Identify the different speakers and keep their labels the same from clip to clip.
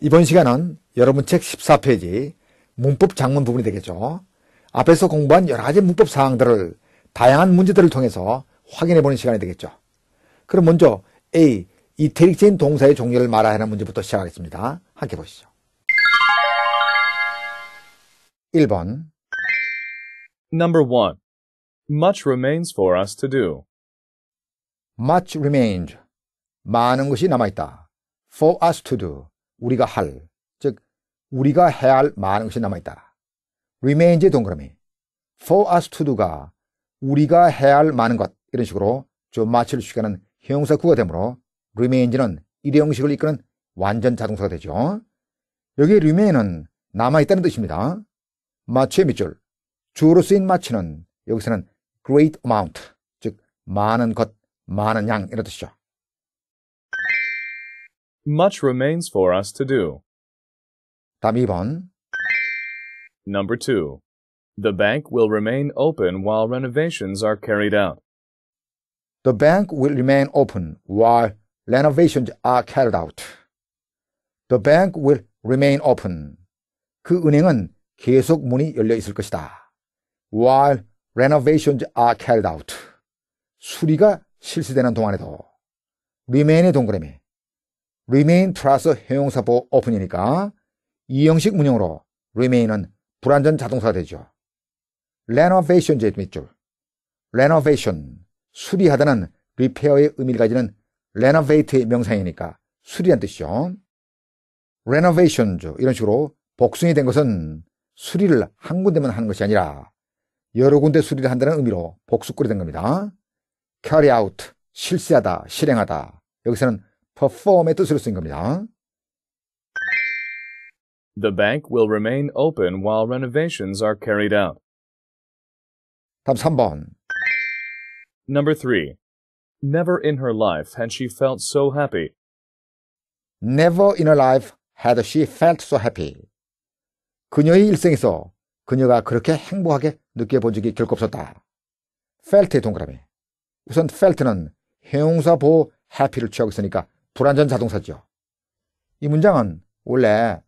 Speaker 1: 이번 시간은 여러분 책 14페이지 문법 작문 부분이 되겠죠. 앞에서 공부한 여러 가지 문법 사항들을 다양한 문제들을 통해서 확인해 보는 시간이 되겠죠. 그럼 먼저 A. 이태릭적인 동사의 종류를 말해야 하는 문제부터 시작하겠습니다. 함께 보시죠.
Speaker 2: 1번 Number 1. Much remains for us to do.
Speaker 1: Much remains. 많은 것이 남아있다. For us to do. 우리가 할, 즉 우리가 해야 할 많은 것이 남아있다. remain의 동그라미. for us to do가 우리가 해야 할 많은 것 이런 식으로 좀 마칠 시간는 형용사구가 되므로 remain는 일회용식을 이끄는 완전 자동사가 되죠. 여기 remain은 남아있다는 뜻입니다. 마취의 밑줄, 주로 쓰인 마취는 여기서는 great amount, 즉 많은 것, 많은 양 이런 뜻이죠.
Speaker 2: Much remains for us to do. 답 2번. Number 2. The bank will remain open while renovations are carried out.
Speaker 1: The bank will remain open while renovations are carried out. The bank will remain open. 그 은행은 계속 문이 열려 있을 것이다. While renovations are carried out. 수리가 실시되는 동안에도 remain의 동그라미 remain 플러스 형용사보 open이니까 이형식 문형으로 remain은 불완전 자동사가 되죠. renovation 제 밑줄. renovation 수리하다는 리페어의 의미를 가지는 renovate의 명상이니까 수리란 뜻이죠. renovation 이런 식으로 복숭이된 것은 수리를 한 군데만 하는 것이 아니라 여러 군데 수리를 한다는 의미로 복수꼴이 된 겁니다. carry out 실시하다, 실행하다. 여기서는 perform의 뜻으로 쓰인 겁니다.
Speaker 2: The bank will remain open while renovations are carried out. 다음 3번. Number 3. Never in her life had she felt so happy. Never
Speaker 1: in her life had she felt so happy. 그녀의 일생에서 그녀가 그렇게 행복하게 느껴본 적이 결코 없었다. felt의 동그라미. 우선 felt는 형용사 보호 happy를 취하고 있으니까 불완전 자동사죠. 이 문장은 원래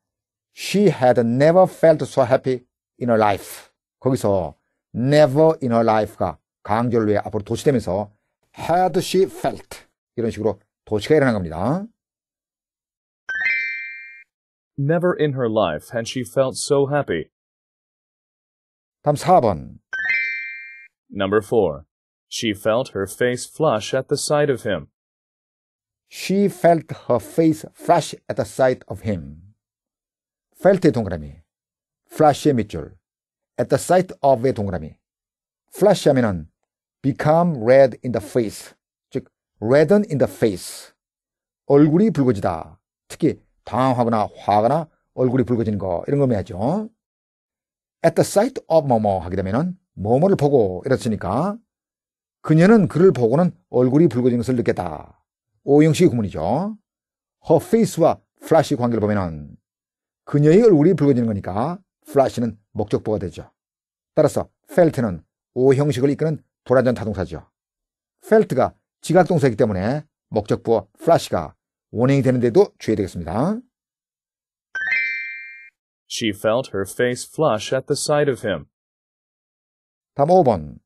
Speaker 1: She had never felt so happy in her life. 거기서 never in her life가 강조를 위해 앞으로 도시되면서 had she felt 이런 식으로 도시가 일어난 겁니다.
Speaker 2: Never in her life had she felt so happy.
Speaker 1: 다음 4번.
Speaker 2: Number 4. She felt her face flush at the sight of him.
Speaker 1: She felt her face flush at the sight of him. felt의 동그라미, f l u s h 의 밑줄, at the sight of의 동그라미. flush 하면은 become red in the face, 즉 redden in the face. 얼굴이 붉어지다. 특히 당황하거나 화거나 얼굴이 붉어지는 거 이런 거면 하죠. at the sight of 뭐뭐 하게 되면은 뭐뭐를 보고 이랬으니까 그녀는 그를 보고는 얼굴이 붉어진 것을 느꼈다. 오형식의 구문이죠. her face와 flash의 관계를 보면 그녀의 얼굴이 붉어지는 거니까 flash는 목적보가 되죠. 따라서 felt는 오형식을 이끄는 돌아전 타동사죠. felt가 지각동사이기 때문에 목적부어 flash가 원행이 되는데도 주의해야 되겠습니다.
Speaker 2: She felt her face flush at the sight of him. 다음 5번.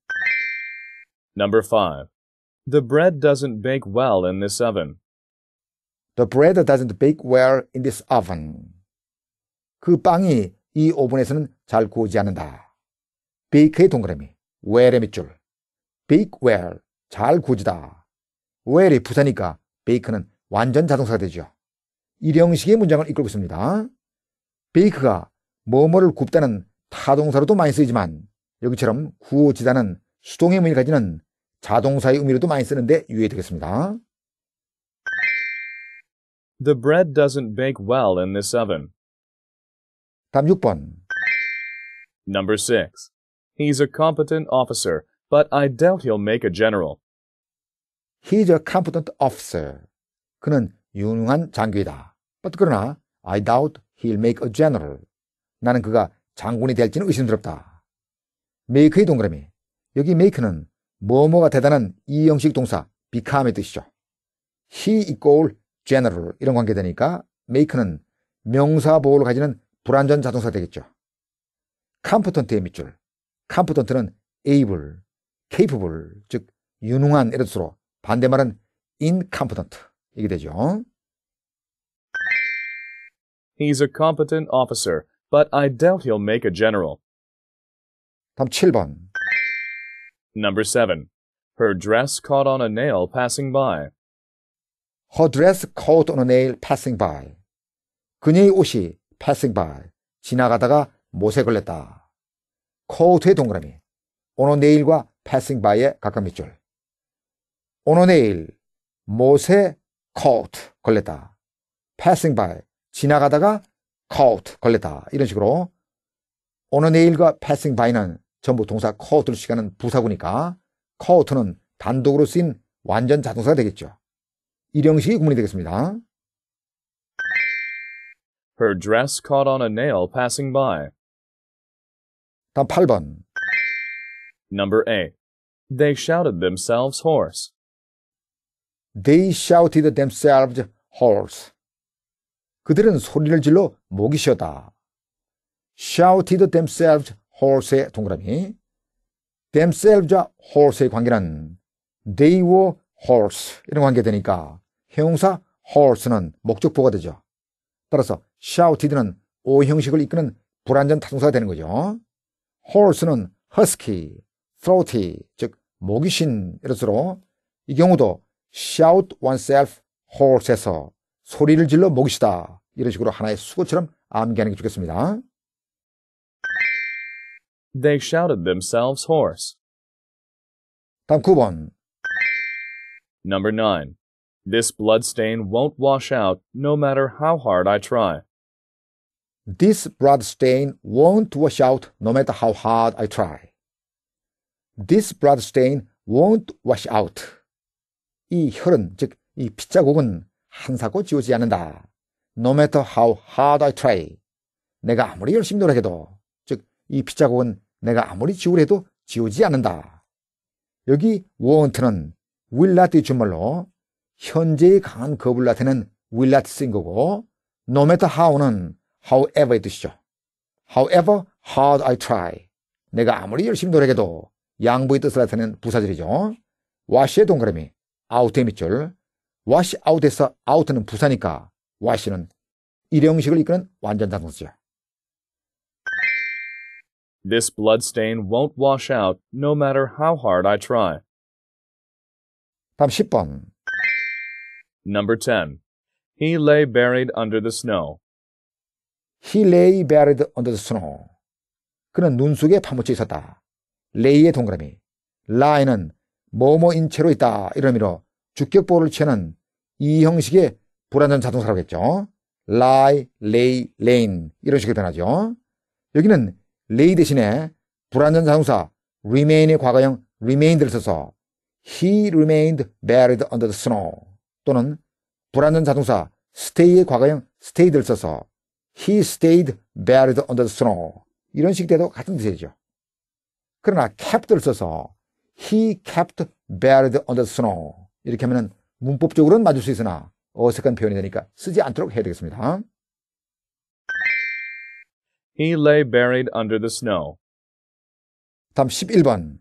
Speaker 2: Number 5. The bread doesn't bake well in this oven.
Speaker 1: The bread doesn't bake well in this oven. 그 빵이 이 오븐에서는 잘 구워지 않는다. bake의 동그라미, well의 밑줄. bake well, 잘 구워지다. well이 부사니까 bake는 완전 자동사가 되죠. 일형식의 문장을 이끌고 있습니다. bake가 뭐뭐를 굽다는 타동사로도 많이 쓰이지만 여기처럼 구워지다는 수동의 의미를 가지는 자동사의 의미로도 많이 쓰는데 유의되겠습니다.
Speaker 2: The bread doesn't bake well in this oven. 다음 6번. Number 6. He's a competent officer, but I doubt he'll make a general.
Speaker 1: He's a competent officer. 그는 유능한 장교이다. But 그러나 I doubt he'll make a general. 나는 그가 장군이 될지는 의심스럽다. make의 동그라미. 여기 make는 뭐뭐가 대단한 이 형식 동사 become의 뜻이죠. he equal general 이런 관계 되니까 make는 명사 보호를 가지는 불완전 자동사 되겠죠. 컴포턴트의 밑줄 컴포턴트는 able, capable 즉 유능한 이런 뜻으로 반대말은 incompetent 이게 되죠.
Speaker 2: He's a competent officer, but I doubt he'll make a general.
Speaker 1: 다음 7번
Speaker 2: Number 7. Her dress caught
Speaker 1: on a nail passing by. Her dress caught on a nail passing by. 그녀의 옷이 passing by. 지나가다가 못에 걸렸다. caught의 동그라미. on a nail과 passing b y 에 가까운 밑줄. on a nail. 못에 caught. 걸렸다. passing by. 지나가다가 caught. 걸렸다. 이런 식으로 on a nail과 passing by는 전부 동사 커트를 시간은 부사구니까 커트는 단독으로 쓰인 완전 자동사가 되겠죠. 일형식이 구문이 되겠습니다.
Speaker 2: Her dress caught on a nail passing by.
Speaker 1: 다음 8번.
Speaker 2: Number 8. They shouted themselves hoarse.
Speaker 1: They shouted themselves hoarse. 그들은 소리를 질러 목이 쉬었다. shouted themselves horse의 동그라미 themselves와 horse의 관계는 they were horse 이런 관계 되니까 형용사 horse는 목적부가 되죠. 따라서 shouted는 O 형식을 이끄는 불완전 타동사가 되는 거죠. horse는 husky, throaty 즉모기신이로수로이 경우도 shout oneself horse에서 소리를 질러 모기시다 이런 식으로 하나의 수고처럼 암기하는 게 좋겠습니다. They shouted themselves hoarse. 다음 9번.
Speaker 2: Number 9. This bloodstain won't wash out no matter how
Speaker 1: hard I try. This bloodstain won't wash out no matter how hard I try. This bloodstain won't wash out. 이 혈은 즉이 핏자국은 한사고 지우지 않는다. No matter how hard I try. 내가 아무리 열심히 노력해도 이 핏자국은 내가 아무리 지우래도 지우지 않는다. 여기 워언트는 윌라트 주말로 현재의 강한 거블라트는 윌라트 쓰인 거고 no matter how는 however의 뜻이죠. however hard I try 내가 아무리 열심히 노력해도 양보의 뜻을 나타내는 부사절이죠. wash의 동그라미 out의 밑줄 wash out에서 out는 부사니까 wash는 일용식을 이끄는 완전 단수죠.
Speaker 2: This blood stain won't wash out no matter how hard I try.
Speaker 1: 답 10번.
Speaker 2: Number 10. He lay buried under
Speaker 1: the snow. He lay buried under the snow. 그는 눈 속에 파묻혀 있었다. lay의 동그라미. lie는 뭐뭐인 채로 있다. 이런 의미로 주격보호를 취하는 이 형식의 불완전 자동사라고 했죠. lie, lay, lane. 이런 식으로 변하죠. 여기는 레이 대신에 불완전 자동사 remain의 과거형 remained를 써서 he remained buried under the snow 또는 불완전 자동사 stay의 과거형 stayed를 써서 he stayed buried under the snow 이런 식 돼도 같은 뜻이죠. 그러나 kept를 써서 he kept buried under the snow 이렇게 하면 문법적으로는 맞을 수 있으나 어색한 표현이 되니까 쓰지 않도록 해야 되겠습니다.
Speaker 2: He lay buried under the snow. 다음
Speaker 1: 11번.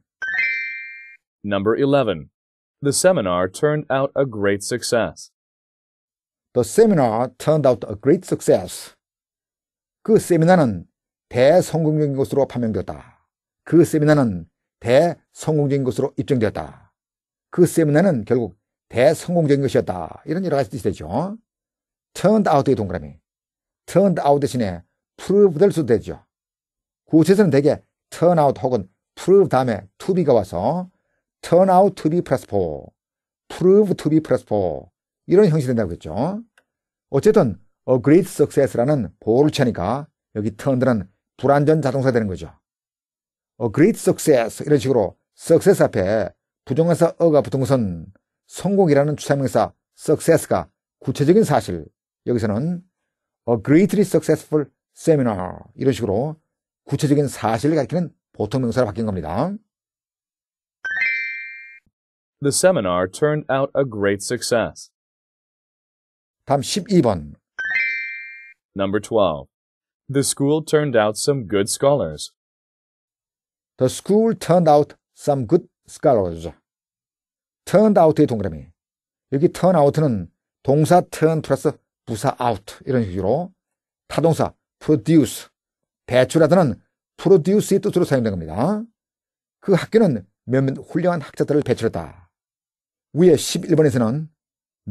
Speaker 2: Number 11. The seminar turned out a great success.
Speaker 1: The seminar turned out a great success. 그 세미나는 대성공적인 것으로 판명되었다. 그 세미나는 대성공적인 것으로 입증되었다. 그 세미나는 결국 대성공적인 것이었다. 이런 여러 가지 뜻이 되죠. turned out의 동그라미. turned out 대신에 prove될 수도 되죠. 구체에서는 대개 turn out 혹은 prove 다음에 to be가 와서 turn out to be plus for, prove to be plus for 이런 형식이 된다고 했죠. 어쨌든 a great success라는 보호를 취하니까 여기 turn들은 불완전 자동사 되는 거죠. a great success 이런 식으로 success 앞에 부정사 어가 붙은 것은 성공이라는 추사명사 success가 구체적인 사실 여기서는 a greatly successful 세미나 이런 식으로 구체적인 사실을 가리키는 보통 명사로 바뀐 겁니다.
Speaker 2: The seminar turned out a great success. 다음 12번. Number 12. The school turned out some good scholars.
Speaker 1: The school turned out some good scholars. turned out의 동그라미. 여기 turn out는 동사 turn 플러스 부사 out 이런 식으로 타동사 produce, 배출하다는 produce의 뜻으로 사용된 겁니다. 그 학교는 몇몇 훌륭한 학자들을 배출했다. 위에 11번에서는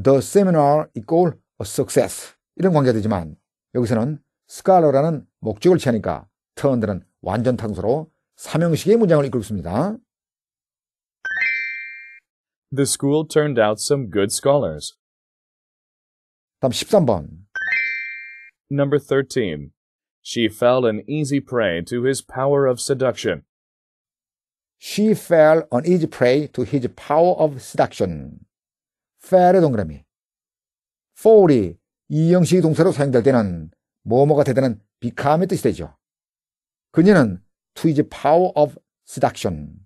Speaker 1: the seminar equal a success 이런 관계가 되지만 여기서는 scholar라는 목적을 취하니까 turn들은 완전 탕수로 삼형식의 문장을 이끌고 있습니다. The school
Speaker 2: turned out some good scholars. 다음 13번.
Speaker 1: Number 13.
Speaker 2: she fell an easy prey to his power of seduction.
Speaker 1: She fell an easy prey to his power of seduction. fell의 동그라미. fall이 이형식 동사로 사용될 때는 뭐뭐가 되다는 become의 뜻이 되죠. 그녀는 to his power of seduction.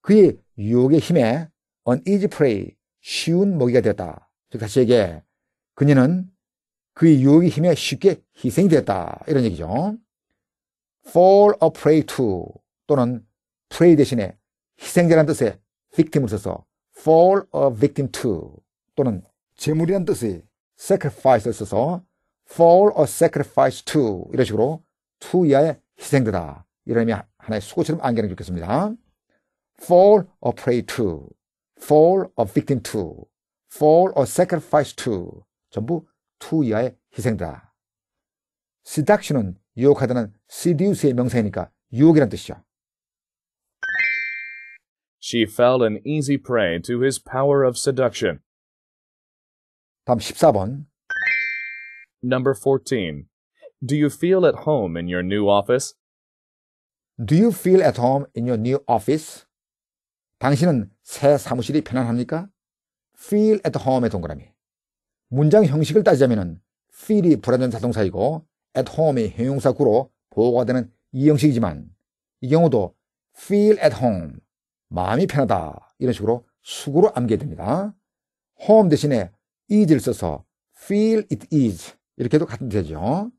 Speaker 1: 그의 유혹의 힘에 an easy prey, 쉬운 먹이가 되었다. 즉 다시 얘기해, 그녀는 그의 유혹의 힘에 쉽게 희생됐다. 이런 얘기죠. fall a prey to 또는 prey 대신에 희생자란 뜻의 victim을 써서 fall a victim to 또는 재물이란 뜻의 sacrifice를 써서 fall a sacrifice to 이런 식으로 to 이하의 희생되다. 이런 의미 하나의 수고처럼 안개는 좋겠습니다. fall a prey to fall a victim to fall a sacrifice to 전부 2 이하의 희생자다. 시닥슈는 유혹하다는 시디우스의 명사이니까 유혹이란 뜻이죠.
Speaker 2: She fell an easy prey to his power of seduction. 다음 14번. Number
Speaker 1: 14. Do you feel
Speaker 2: at home in your new office?
Speaker 1: Do you feel at home in your new office? 당신은 새 사무실이 편안합니까? feel at home의 동그라미. 문장 형식을 따지자면 feel이 불완전 자동사이고 at home이 형용사구로 보호가 되는 이 형식이지만 이 경우도 feel at home, 마음이 편하다 이런 식으로 수구로 암기됩니다. home 대신에 is를 써서 feel it is 이렇게도 같은 뜻이죠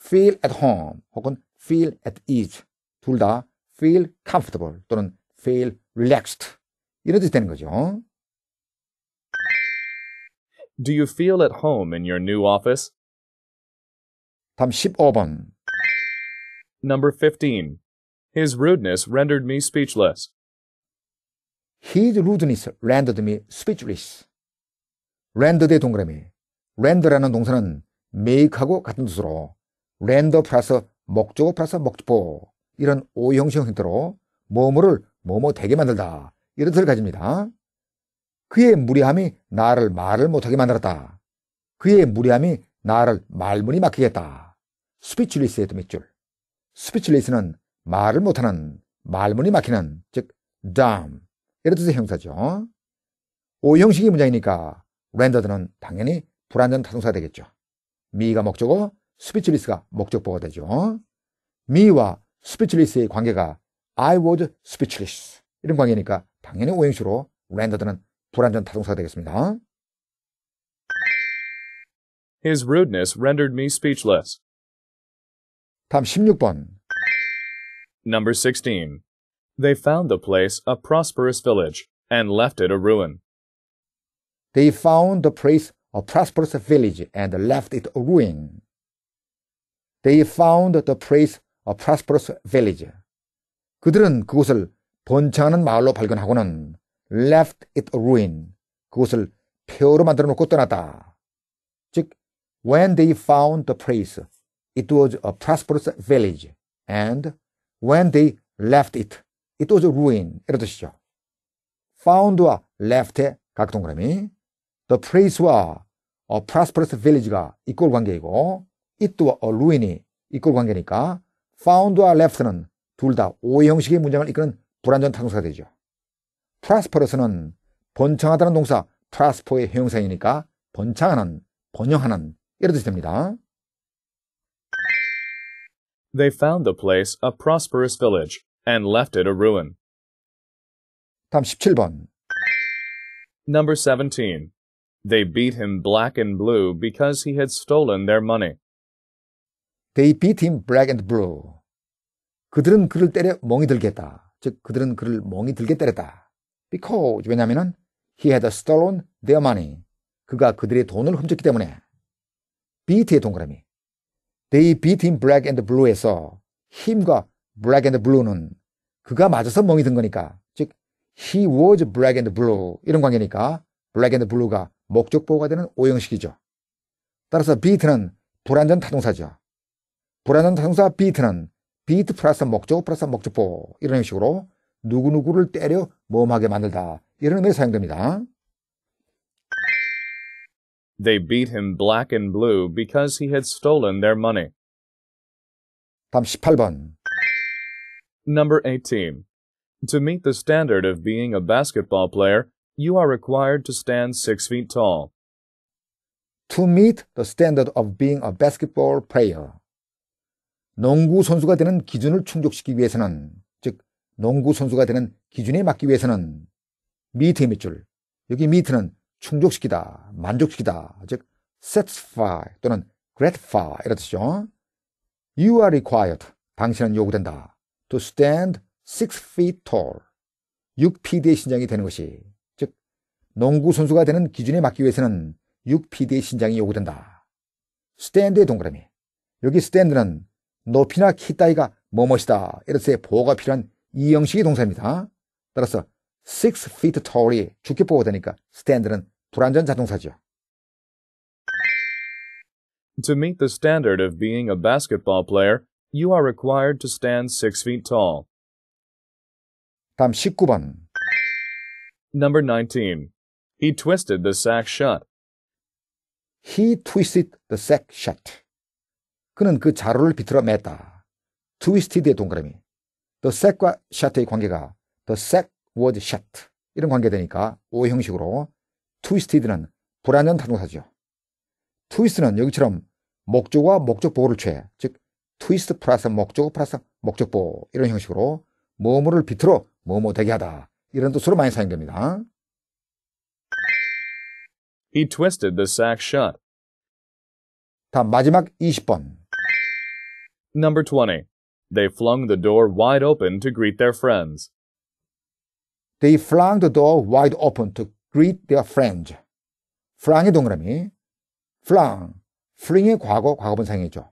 Speaker 1: feel at home 혹은 feel at ease 둘 다 feel comfortable 또는 feel relaxed 이런 뜻이 되는 거죠.
Speaker 2: Do you feel at
Speaker 1: home in your new office? 답 15번.
Speaker 2: Number 15. His rudeness rendered me speechless.
Speaker 1: His rudeness rendered me speechless. rendered의 동그라미. render라는 동사는 make하고 같은 뜻으로 render 플러스 목적어 플러스 목적보 이런 오형식 형태로 뭐뭐를 뭐뭐 되게 만들다 이런 뜻을 가집니다. 그의 무리함이 나를 말을 못하게 만들었다. 그의 무리함이 나를 말문이 막히겠다. 스피치리스의 도맷줄. 스피치리스는 말을 못하는, 말문이 막히는, 즉, dumb. 이런 뜻의 형사죠. 오 형식이 문장이니까 랜더드는 당연히 불완전 타동사가 되겠죠. 미가 목적어, 스피치리스가 목적보가 되죠. 미와 스피치리스의 관계가 I was speechless 이런 관계니까 당연히 오형식으로 랜더드는 불완전 타동사가 되겠습니다.
Speaker 2: His rudeness rendered me speechless. 다음 16번. Number 16. They found the place a prosperous village and left it a ruin.
Speaker 1: They found the place a prosperous village and left it a ruin. They found the place a prosperous village. 그들은 그곳을 번창하는 마을로 발견하고는 left it ruin. 그곳을 폐허로 만들어 놓고 떠났다. 즉, when they found the place, it was a prosperous village. And when they left it, it was a ruin. 이런 뜻이죠. found와 left의 각 동그라미, the place와 a prosperous village가 이꼴 관계이고, it와 a ruin이 이꼴 관계니까, found와 left는 둘 다 오형식의 문장을 이끄는 불완전 타동사가 되죠. 트라스퍼로서는 번창하다는 동사 트라스퍼의 형용사이니까 번창하는, 번영하는 이런 뜻이 됩니다.
Speaker 2: They found the place a prosperous village and left it a ruin.
Speaker 1: 다음 17번.
Speaker 2: Number 17. They beat him black and blue because he had stolen their money.
Speaker 1: They beat him black and blue. 그들은 그를 때려 멍이 들겠다. 즉 그들은 그를 멍이 들게 때렸다. because 왜냐하면 he had stolen their money. 그가 그들의 돈을 훔쳤기 때문에 beat의 동그라미 they beat him black and blue에서 힘과 black and blue는 그가 맞아서 멍이 든 거니까 즉 he was black and blue 이런 관계니까 black and blue가 목적보호가 되는 오형식이죠. 따라서 beat는 불완전 타동사죠. 불완전 타동사 beat는 beat 플러스 목적 플러스 목적보호 이런 형식으로 누구누구를 때려 모험하게 만들다. 이런 의미로 사용됩니다.
Speaker 2: They beat him black and blue because he had stolen their money.
Speaker 1: 다음 18번. Number
Speaker 2: 18. To meet the standard of being a basketball player, you are required to
Speaker 1: stand 6 feet tall. To meet the standard of being a basketball player. 농구 선수가 되는 기준을 충족시키기 위해서는 농구 선수가 되는 기준에 맞기 위해서는 미트의 밑줄, 여기 미트는 충족시키다, 만족시키다, 즉 satisfy 또는 gratify 이런 뜻이죠. You are required, 당신은 요구된다. To stand six feet tall, 6피드의 신장이 되는 것이, 즉 농구 선수가 되는 기준에 맞기 위해서는 6피드의 신장이 요구된다. stand의 동그라미. 여기 stand는 높이나 키 따위가 뭐뭇이다. 이런 뜻의 보호가 필요한 이 형식이 동사입니다. 따라서 six feet tall이 주격보가 되니까 stand는 불완전 자동사죠.
Speaker 2: To meet the standard of being a basketball player, you are required to stand 6 feet tall. 다음 19번. Number 19. He twisted the sack shut.
Speaker 1: He twisted the sack shut. 그는 그 자루를 비틀어 맸다. twisted의 동그라미. The set과 shot의 관계가 the set was shot 이런 관계되니까 오 형식으로 twisted는 불안전 타동사죠. twist는 여기처럼 목적과 목적 보호를 취해 즉 twist 플러스 목적 플러스 목적 보호 이런 형식으로 뭐뭐를 비틀어 뭐뭐 되게 하다 이런 뜻으로 많이 사용됩니다.
Speaker 2: He twisted the sack shut. 다음 마지막 20번. Number 20. They flung the door wide open to greet their
Speaker 1: friends. They flung the door wide open to greet their friends. flung의 동그라미. flung. fling의 과거, 과거분사형이죠.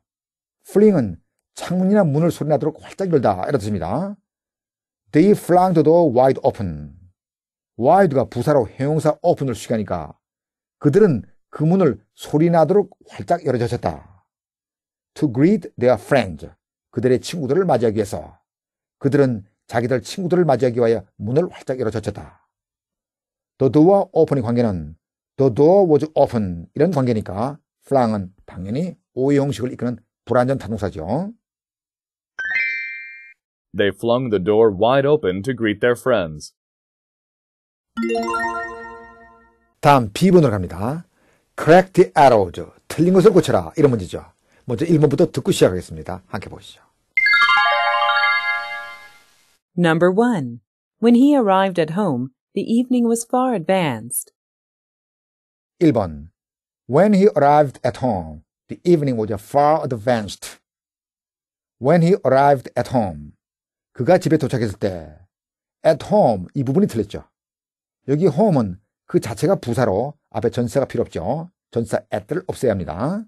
Speaker 1: fling은 창문이나 문을 소리나도록 활짝 열다. 이런 뜻입니다. They flung the door wide open. wide가 부사로 형용사 open을 수식하니까 그들은 그 문을 소리나도록 활짝 열어주셨다 to greet their friends. 그들의 친구들을 맞이하기 위해서 그들은 자기들 친구들을 맞이하기 위하여 문을 활짝 열어 젖혔다. 더 h e d o o 와 o p 의 관계는 더 h 어 워즈 오픈 이런 관계니까 플랑은 당연히 오해 형식을 이끄는 불완전 단동사죠.
Speaker 2: They flung the door wide open to greet their friends.
Speaker 1: 다음 비분으로 갑니다. c r a c k the arrows. 틀린 것을 고쳐라. 이런 문제죠. 먼저 1번부터 듣고 시작하겠습니다. 함께 보시죠.
Speaker 3: Number 1. When he arrived at home, the evening was far advanced.
Speaker 1: 1번 When he arrived at home, the evening was far advanced. When he arrived at home, 그가 집에 도착했을 때 at home 이 부분이 틀렸죠. 여기 home은 그 자체가 부사로 앞에 전사가 필요 없죠. 전사 at를 없애야 합니다.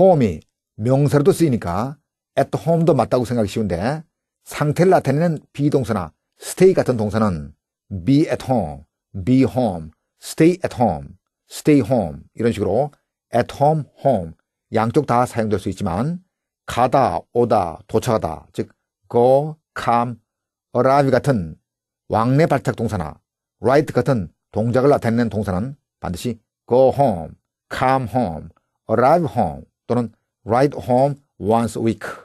Speaker 1: home이 명사로도 쓰이니까 at home도 맞다고 생각이 쉬운데 상태를 나타내는 비동사나 stay 같은 동사는 be at home, be home, stay at home, stay home 이런 식으로 at home, home 양쪽 다 사용될 수 있지만 가다, 오다, 도착하다 즉 go, come, arrive 같은 왕래 발탁 동사나 right 같은 동작을 나타내는 동사는 반드시 go home, come home, arrive home 또는 ride home once a week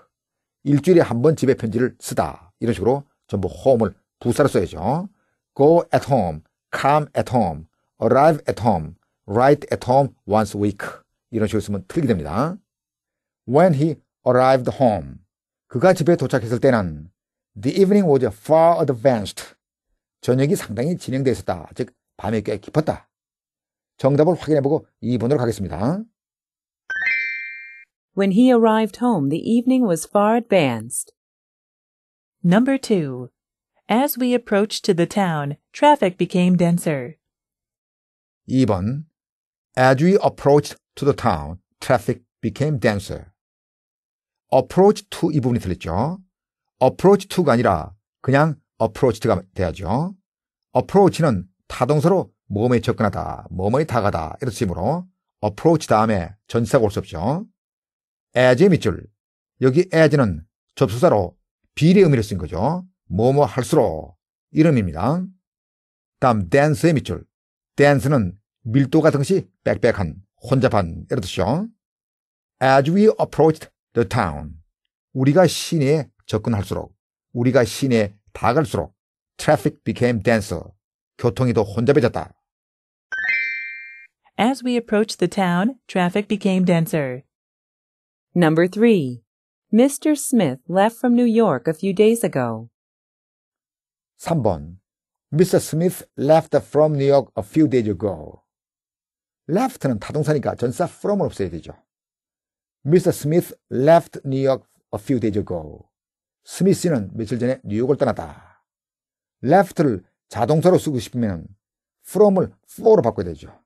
Speaker 1: 일주일에 한 번 집에 편지를 쓰다. 이런 식으로 전부 home을 부사로 써야죠. go at home, come at home, arrive at home, write at home once a week. 이런 식으로 쓰면 틀리게 됩니다. When he arrived home. 그가 집에 도착했을 때는 the evening was far advanced. 저녁이 상당히 진행되어 있었다. 즉, 밤에 꽤 깊었다. 정답을 확인해보고 2번으로 가겠습니다.
Speaker 3: When he arrived home, the evening was far advanced. Number two. As we approached to the town, traffic became denser.
Speaker 1: 2번. As we approached to the town, traffic became denser. approach to 이 부분이 틀렸죠. approach to가 아니라 그냥 approached가 돼야죠. approach는 타동사로 뭐뭐에 접근하다, 뭐뭐에 다가다 이런 뜻이므로 approach 다음에 전치사가 올수 없죠. as의 밑줄. 여기 as는 접수사로 비례 의미를 쓴 거죠. 뭐뭐 할수록 이름입니다. 다음 dance의 밑줄. dance는 밀도가 등시 빽빽한 혼잡한 이런 뜻이죠. As we approached the town. 우리가 시내에 접근할수록 우리가 시내에 다갈수록 traffic became denser. 교통이 더 혼잡해졌다.
Speaker 3: As we approached the town, traffic became denser. Number 3. Mr. Smith left from New York a few days ago.
Speaker 1: 3번. Mr. Smith left from New York a few days ago. left는 타동사니까 전사 from은 없어야 되죠. Mr. Smith left New York a few days ago. 스미스는 며칠 전에 뉴욕을 떠났다. left를 자동사로 쓰고 싶으면 from을 for로 바꿔야 되죠.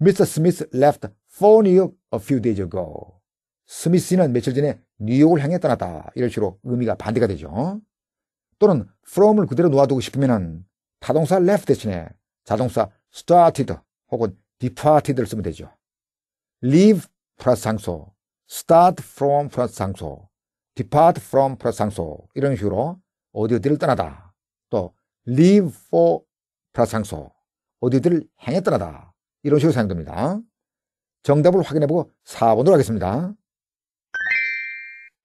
Speaker 1: Mr. Smith left for New York a few days ago. 스미스는 며칠 전에 뉴욕을 향해 떠났다. 이런 식으로 의미가 반대가 되죠. 또는 from을 그대로 놓아두고 싶으면 자동사 left 대신에 자동사 started 혹은 departed를 쓰면 되죠. leave 플러스 장소, start from 플러스 장소, depart from 플러스 장소 이런 식으로 어디 어디를 떠나다. 또 leave for 플러스 장소, 어디 어디를 향해 떠나다. 이런 식으로 사용됩니다. 정답을 확인해보고 4번으로 하겠습니다.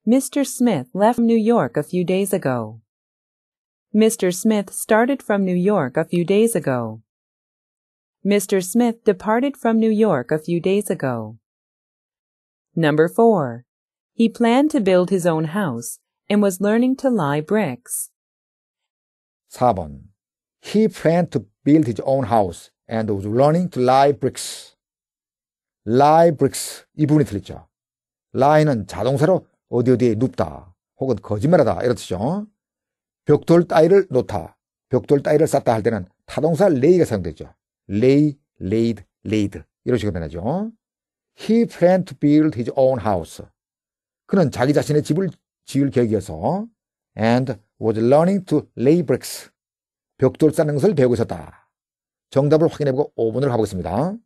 Speaker 3: Mr. Smith left New York a few days ago. Mr. Smith started from New York a few days ago. Mr. Smith departed from New York a few days ago. Number 4. He planned to build his own house and was learning to lie bricks.
Speaker 1: 4번. He planned to build his own house and was learning to lie bricks. lie bricks 이 부분이 틀렸죠. lie는 자동사로 어디 어디에 눕다 혹은 거짓말하다 이렇 뜻이죠. 벽돌 따위를 놓다 벽돌 따위를 쌓다 할 때는 타동사 레이가 사용되죠. 레이, 레이드, 레이드 이런 식으로 변하죠. He planned to build his own house. 그는 자기 자신의 집을 지을 계획이어서 and was learning to lay bricks. 벽돌 쌓는 것을 배우고 있었다. 정답을 확인해보고 5분을 가보겠습니다.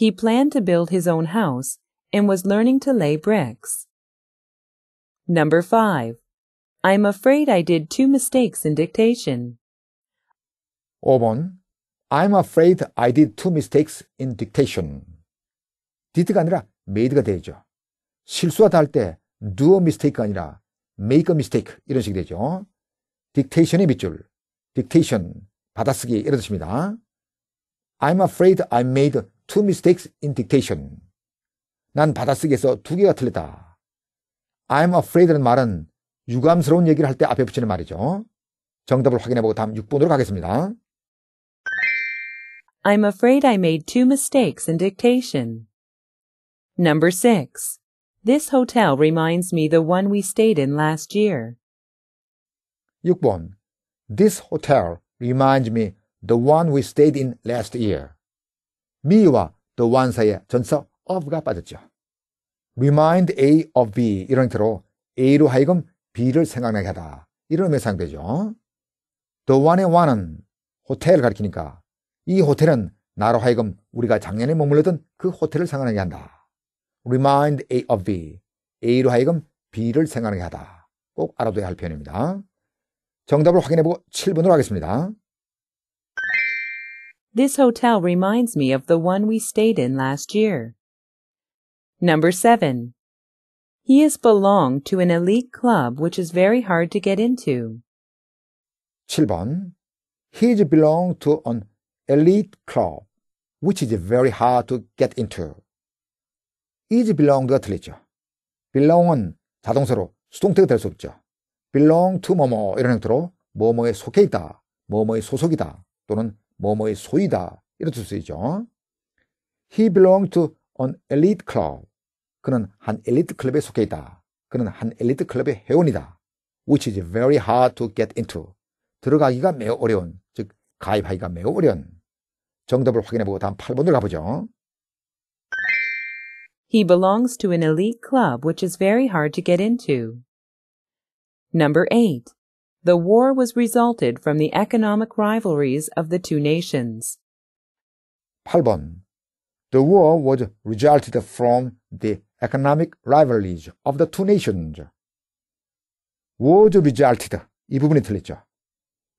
Speaker 3: He planned to build his own house and was learning to lay bricks. Number 5. I'm afraid I did two mistakes in dictation.
Speaker 1: 5번. I'm afraid I did two mistakes in dictation. did가 아니라 made가 되죠. 실수하다 할때 do a mistake가 아니라 make a mistake 이런 식이 되죠. dictation의 밑줄, dictation, 받아쓰기 이런 뜻입니다. I'm afraid I made two mistakes in dictation. 난 받아쓰기에서 두 개가 틀리다. I'm afraid라는 말은 유감스러운 얘기를 할 때 앞에 붙이는 말이죠. 정답을 확인해보고 다음 6번으로 가겠습니다.
Speaker 3: I'm afraid I made two mistakes in dictation. Number 6. This hotel reminds me the one we stayed in last year.
Speaker 1: 6번. This hotel reminds me the one we stayed in last year. me와 the one 사이의 전사 of가 빠졌죠. remind A of B 이런 형태로 A로 하여금 B를 생각나게 하다. 이런 의미에 사용되죠. The one의 one은 호텔을 가리키니까 이 호텔은 나로 하여금 우리가 작년에 머물렀던 그 호텔을 생각나게 한다. remind A of B. A로 하여금 B를 생각나게 하다. 꼭 알아둬야 할 표현입니다. 정답을 확인해보고 7번으로 하겠습니다.
Speaker 3: This hotel reminds me of the one we stayed in last year. Number 7. He has belonged to an elite club which is very hard to get into.
Speaker 1: 7번. He has belonged to an elite club which is very hard to get into. is belonged가 틀리죠. belong은 자동사로 수동태가 될 수 없죠. belong to 뭐뭐 이런 형태로 뭐뭐에 속해 있다, 뭐뭐의 소속이다 또는 뭐뭐의 소이다 이렇게 쓰이죠. He belonged to an elite club. 그는 한 엘리트 클럽에 속해 있다. 그는 한 엘리트 클럽의 회원이다. Which is very hard to get into. 들어가기가 매우 어려운, 즉 가입하기가 매우 어려운. 정답을 확인해보고 다음 8번을 가보죠.
Speaker 3: He belongs to an elite club which is very hard to get into. Number 8. The war was resulted from the economic rivalries of the two nations.
Speaker 1: 8번. The war was resulted from the economic rivalries of the two nations. was resulted. 이 부분이 틀렸죠.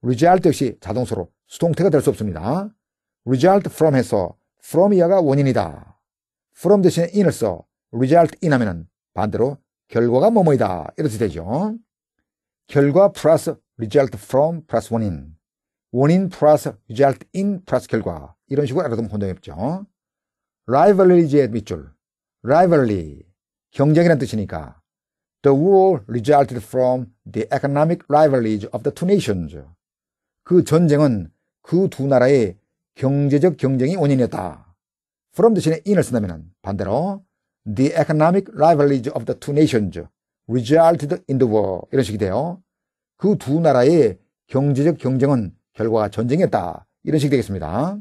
Speaker 1: result 역시 자동으로 수동태가 될 수 없습니다. result from 해서 from 이하가 원인이다. from 대신에 in을 써 result in 하면은 반대로 결과가 뭐뭐이다. 이렇게 되죠. 결과 플러스 result from 플러스 원인. 원인 플러스 result in 플러스 결과. 이런 식으로 알아두면 혼동이 없죠. rivalry의 밑줄. rivalry. 경쟁이라는 뜻이니까. The war resulted from the economic rivalries of the two nations. 그 전쟁은 그 두 나라의 경제적 경쟁이 원인이었다. from 대신에 in을 쓴다면 반대로 the economic rivalries of the two nations resulted in the war 이런 식이 돼요. 그 두 나라의 경제적 경쟁은 결과가 전쟁이었다. 이런 식이 되겠습니다.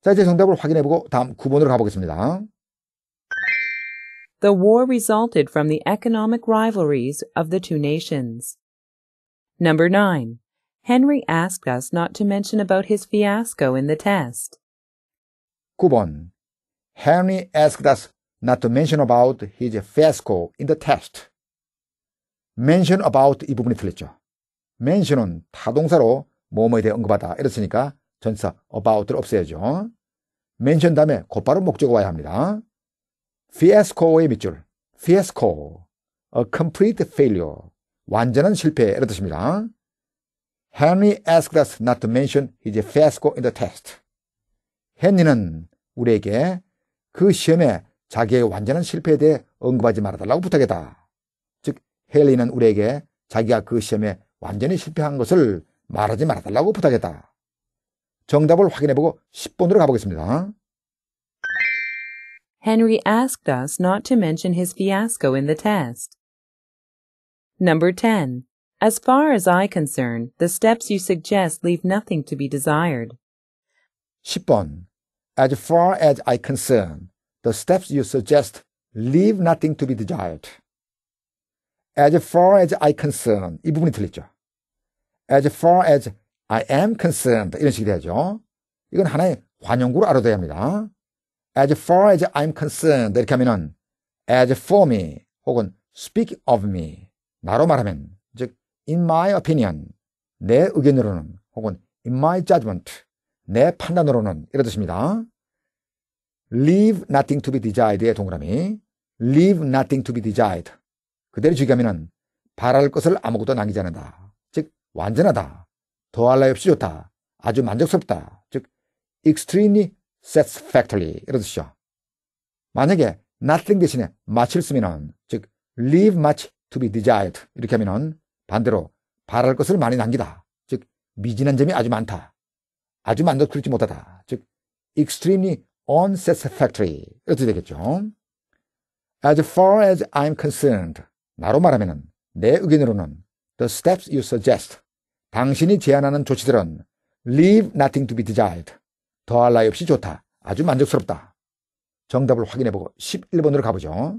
Speaker 1: 자, 이제 정답을 확인해보고 다음 9번으로 가보겠습니다.
Speaker 3: The war resulted from the economic rivalries of the two nations. Number 9. Henry asked us not to mention about his
Speaker 1: fiasco in the test. 9번. Henry asked us not to mention about his fiasco in the test. mention about 이 부분이 틀렸죠. mention은 타동사로 뭐뭐에 대해 언급하다. 이랬으니까 전사 about를 없애야죠. mention 다음에 곧바로 목적어 와야 합니다. fiasco의 밑줄 fiasco, a complete failure, 완전한 실패 이런 뜻입니다. Henry asked us not to mention his fiasco in the test. 헨리는 우리에게 그 시험에 자기의 완전한 실패에 대해 언급하지 말아달라고 부탁했다. 즉, 헨리는 우리에게 자기가 그 시험에 완전히 실패한 것을 말하지 말아달라고 부탁했다. 정답을 확인해보고 10번으로 가보겠습니다.
Speaker 3: Henry asked us not to mention his fiasco in the test. Number 10. As far as I concern, the steps you suggest leave nothing to be desired.
Speaker 1: 10번. As far as I concern, the steps you suggest leave nothing to be desired. As far as I concern. 이 부분이 틀렸죠. As far as I am concerned 이런 식이 되죠. 이건 하나의 관용구로 알아둬야 합니다. As far as I'm concerned 이렇게 하면은 as for me 혹은 speak of me 나로 말하면 즉 in my opinion 내 의견으로는 혹은 in my judgment 내 판단으로는 이런 뜻입니다. leave nothing to be desired의 동그라미 leave nothing to be desired 그대로 주의하면은 바랄 것을 아무것도 남기지 않는다. 즉 완전하다. 더할 나위 없이 좋다. 아주 만족스럽다. 즉, extremely satisfactory. 이런 뜻이죠. 만약에 nothing 대신에 much를 쓰면은, 즉, leave much to be desired. 이렇게 하면은 반대로 바랄 것을 많이 남기다. 즉, 미진한 점이 아주 많다. 아주 만족스럽지 못하다. 즉, extremely unsatisfactory. 이렇게 되겠죠. As far as I'm concerned. 나로 말하면은, 내 의견으로는 the steps you suggest. 당신이 제안하는 조치들은 leave nothing to be desired. 더할 나위 없이 좋다. 아주 만족스럽다. 정답을 확인해보고 11번으로 가보죠.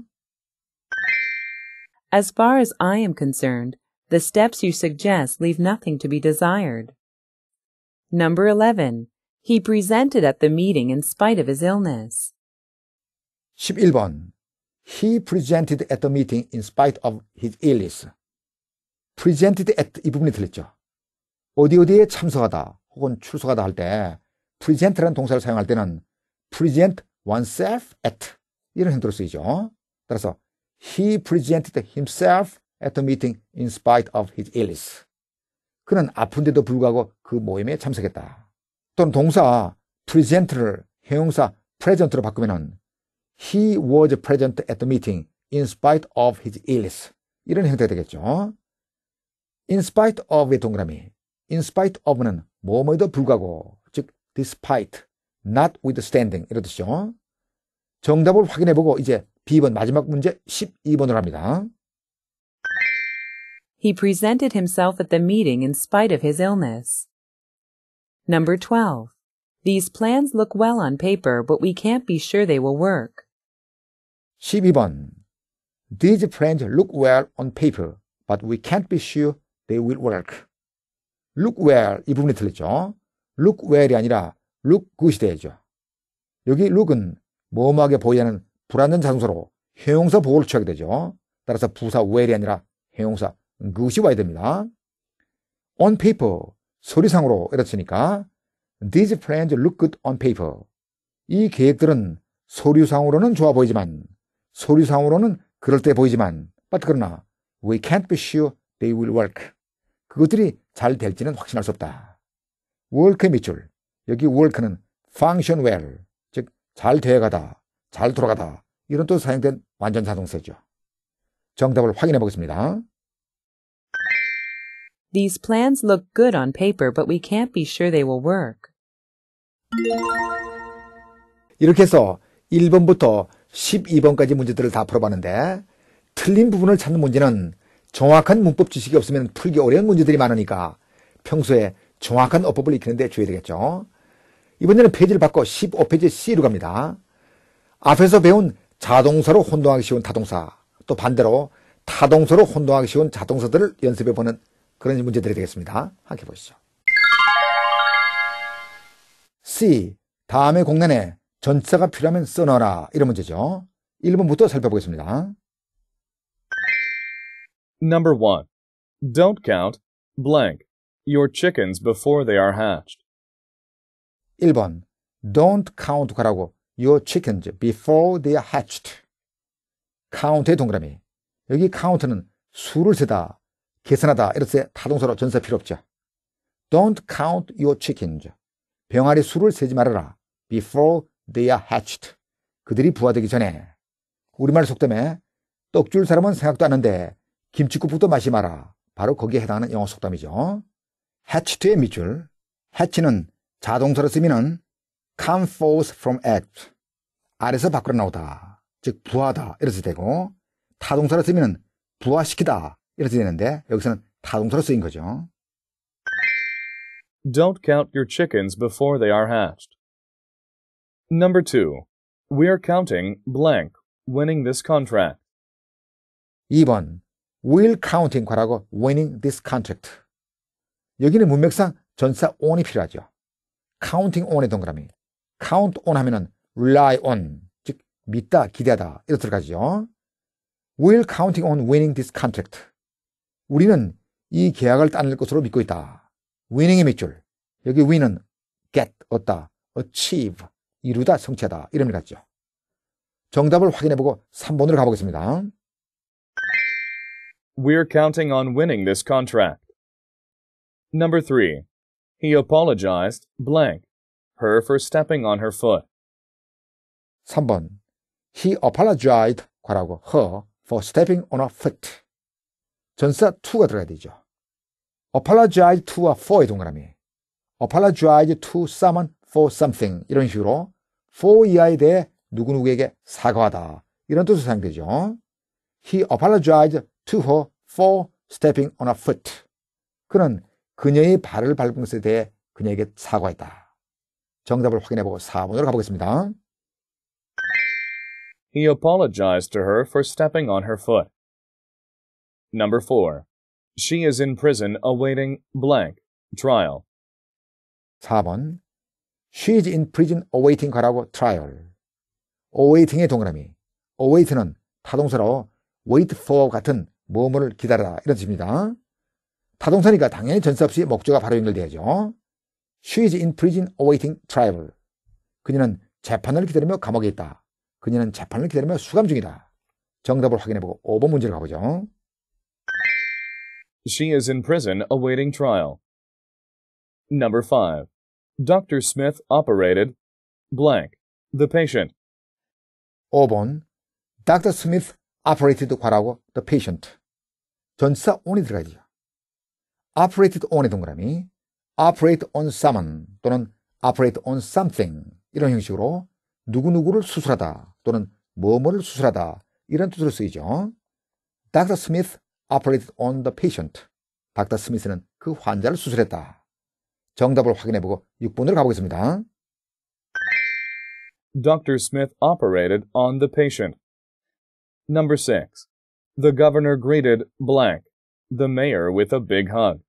Speaker 3: As far as I am concerned, the steps you suggest leave nothing to be desired. Number 11. He presented at the meeting in spite of his illness.
Speaker 1: 11번. He presented at the meeting in spite of his illness. presented at 이 부분이 들렸죠. 어디 어디에 참석하다 혹은 출석하다 할때 present라는 동사를 사용할 때는 present oneself at 이런 형태로 쓰이죠. 따라서 he presented himself at the meeting in spite of his illness. 그는 아픈데도 불구하고 그 모임에 참석했다. 또는 동사 present를 형용사 present로 바꾸면은 he was present at the meeting in spite of his illness. 이런 형태가 되겠죠. in spite of의 동그라미. in spite of는 뭐뭐에도 불구하고 즉 despite, notwithstanding 이렇듯이요. 정답을 확인해보고 이제 B번 마지막 문제 12번을 합니다.
Speaker 3: He presented himself at the meeting in spite of his illness. Number 12. These plans look well on paper, but we can't be sure they will work.
Speaker 1: 12번. These plans look well on paper, but we can't be sure they will work. look well 이 부분이 틀렸죠. look well이 아니라 look good이 되죠. 여기 look은 모호하게 보이는 불안전 자동사로 형용사 보호를 취하게 되죠. 따라서 부사 well이 아니라 형용사 good이 와야 됩니다. on paper 소리상으로 이렇으니까 these plans look good on paper 이 계획들은 소리상으로는 좋아 보이지만 소리상으로는 그럴 때 보이지만 but 그러나 we can't be sure they will work 그것들이 잘 될지는 확신할 수 없다. 월크 밑줄. 여기 월크는 function well. 즉, 잘 되어가다. 잘 돌아가다. 이런 또 사용된 완전 자동세죠. 정답을 확인해 보겠습니다.
Speaker 3: These plans look good on paper, but we can't be sure they will work.
Speaker 1: 이렇게 해서 1번부터 12번까지 문제들을 다 풀어봤는데 틀린 부분을 찾는 문제는 정확한 문법 지식이 없으면 풀기 어려운 문제들이 많으니까 평소에 정확한 어법을 익히는데 주의해야 되겠죠. 이번에는 페이지를 바꿔 15페이지 C로 갑니다. 앞에서 배운 자동사로 혼동하기 쉬운 타동사, 또 반대로 타동사로 혼동하기 쉬운 자동사들을 연습해보는 그런 문제들이 되겠습니다. 함께 보시죠. C. 다음의 공란에 전치가 필요하면 써넣어라. 이런 문제죠. 1번부터 살펴보겠습니다. Number
Speaker 2: 1. Don't
Speaker 1: count blank your chickens before they are hatched. 1번 Don't count 가라고 your chickens before they are hatched. count의 동그라미. 여기 count는 수를 세다, 계산하다 이렇게 타동사로 전사 필요 없죠. Don't count your chickens. 병아리 수를 세지 말아라. Before they are hatched. 그들이 부화되기 전에. 우리말 속담에 떡 줄 사람은 생각도 안하는데 김치국부터 마시마라. 바로 거기에 해당하는 영어 속담이죠. hatch to의 밑줄. hatch는 자동사로 쓰면은 come forth from act. 아래서 밖으로 나오다. 즉, 부하다. 이렇게 되고, 타동사로 쓰면은 부하시키다. 이렇게 되는데, 여기서는 타동사로 쓰인 거죠.
Speaker 2: Don't count your chickens before they are hatched. Number two, we are counting blank,
Speaker 1: winning this contract. 2번, will counting 과라고 winning this contract. 여기는 문맥상 전사 on이 필요하죠. counting on의 동그라미. count on 하면은 rely on, 즉 믿다, 기대하다 이렇게 들어가죠. will counting on winning this contract. 우리는 이 계약을 따낼 것으로 믿고 있다. winning의 밑줄. 여기 win은 get, 얻다, achieve, 이루다, 성취하다 이런 걸 갖죠. 정답을 확인해보고 3번으로 가보겠습니다.
Speaker 2: We're counting on winning this contract. Number 3. He apologized, blank, her for stepping on her foot.
Speaker 1: 3번. He apologized, 과라고, her, for stepping on her foot. 전사 to가 들어야 되죠. apologize to와 for의 동그라미. apologize to someone for something. 이런 식으로 for 이하에 대해 누구누구에게 사과하다. 이런 뜻으로 사용되죠. He apologized to her for stepping on a foot. 그는 그녀의 발을 밟은 것에 대해 그녀에게 사과했다. 정답을 확인해보고 4번으로 가보겠습니다. He apologized
Speaker 2: to her for stepping on her foot. Number 4. She is
Speaker 1: in prison awaiting blank trial. 4번. She is in prison awaiting 가라고 trial. awaiting의 동그라미. await는 타동사로 wait for 같은 뭐뭐를 기다라 이런 뜻입니다. 타동사니까 당연히 전사 없이 목적과 바로 연결돼야죠. She is in prison awaiting trial. 그녀는 재판을 기다리며 감옥에 있다. 그녀는 재판을 기다리며 수감 중이다. 정답을 확인해보고 5번 문제를 가보죠. She
Speaker 2: is in prison awaiting trial. Number 5. Dr. Smith
Speaker 1: operated blank the patient. 5번. Dr. Smith operated 과라고 the patient. 전치사 on이 들어가야 돼요. operated on의 동그라미, operate on someone 또는 operate on something 이런 형식으로 누구누구를 수술하다 또는 뭐뭐를 수술하다 이런 뜻으로 쓰이죠. Dr. Smith operated on the patient. 닥터 스미스는 그 환자를 수술했다. 정답을 확인해보고 6번으로 가보겠습니다.
Speaker 2: Dr. Smith operated on the patient. Number 6. The governor greeted blank, the mayor with a
Speaker 1: big hug.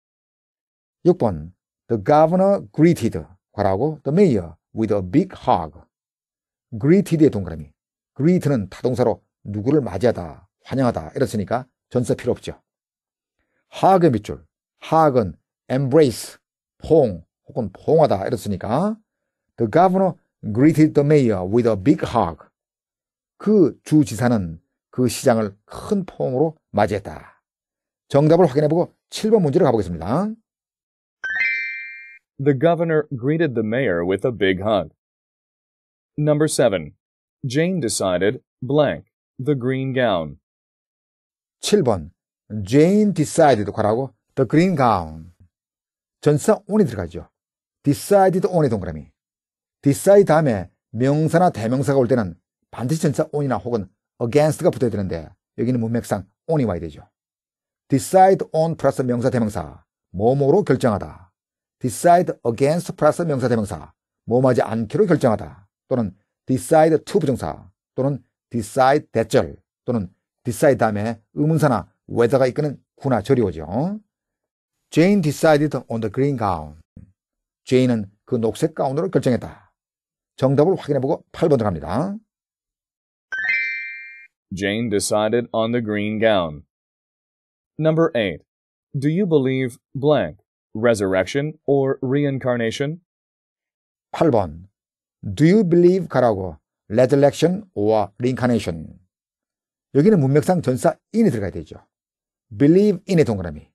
Speaker 1: 6번 The governor greeted 과라고 the mayor with a big hug. greeted의 동그라미. greet는 타동사로 누구를 맞이하다, 환영하다 이랬으니까 전세 필요 없죠. hug의 밑줄. hug은 embrace, 포옹 혹은 포옹하다 이랬으니까 the governor greeted the mayor with a big hug. 그 주지사는 그 시장을 큰 포옹으로 맞이했다. 정답을 확인해보고 7번 문제로 가보겠습니다.
Speaker 2: The governor greeted the mayor with a big hug. Number 7. Jane decided blank
Speaker 1: the green gown. 7번 Jane decided 과라고 the green gown. 전사 on이 들어가죠. decided on의 동그라미. decide 다음에 명사나 대명사가 올 때는 반드시 전사 on이나 혹은 against가 붙어야 되는데 여기는 문맥상 on이 l 와야 되죠. decide on 플러스 명사 대명사 뭐뭐로 결정하다. decide against 플러스 명사 대명사 뭐뭐하지 않기로 결정하다. 또는 decide to 부정사 또는 decide 대절 또는 decide 다음에 의문사나 whether가 이끄는 구나 절이 오죠. Jane decided on the green gown. Jane은 그 녹색 가운으로 결정했다. 정답을 확인해보고 8번 들어갑니다.
Speaker 2: Jane decided on the green gown. Number 8.
Speaker 1: Do you believe blank, resurrection or reincarnation? 8번. Do you believe 가라고 resurrection or reincarnation? 여기는 문맥상 전사 in이 들어가야 되죠. believe in의 동그라미.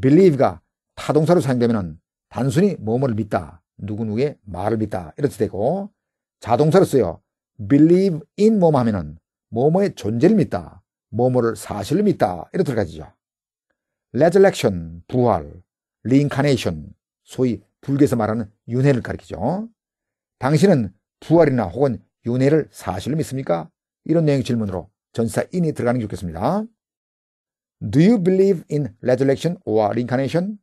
Speaker 1: believe가 타동사로 사용되면 단순히 뭐뭐를 믿다, 누구누구의 말을 믿다 이렇게 되고 자동사로 쓰여 believe in 뭐뭐 하면은 뭐뭐의 존재를 믿다, 뭐뭐를 사실로 믿다 이렇게 들어 가지죠. 레저렉션, 부활, 리인카네이션, 소위 불교에서 말하는 윤회를 가리키죠. 당신은 부활이나 혹은 윤회를 사실로 믿습니까? 이런 내용의 질문으로 전사 인이 들어가는 게 좋겠습니다. Do you believe in resurrection or reincarnation?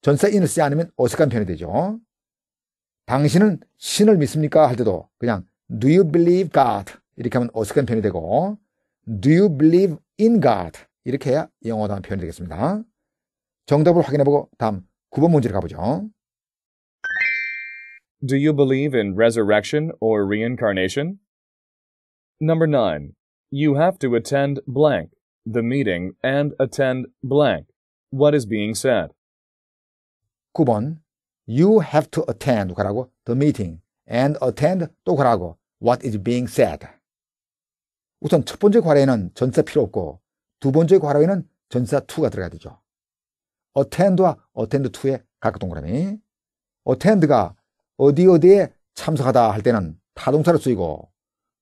Speaker 1: 전사 인을 쓰지 않으면 어색한 편이 되죠. 당신은 신을 믿습니까? 할 때도 그냥 Do you believe God? 이렇게 하면 어색한 표현이 되고 Do you believe in God? 이렇게 해야 영어 단어 표현이 되겠습니다. 정답을 확인해보고 다음 9번 문제를 가보죠.
Speaker 2: Do you believe in resurrection or reincarnation? Number 9. You have to attend blank, the meeting, and attend blank. What is being
Speaker 1: said? 9번. You have to attend 가라고 the meeting and attend 또 가라고 what is being said. 우선 첫 번째 괄호에는 전사 필요 없고 두 번째 괄호에는 전사 2가 들어가야 되죠. attend와 attend 2의 각각 동그라미. attend가 어디 어디에 참석하다 할 때는 타동사로 쓰이고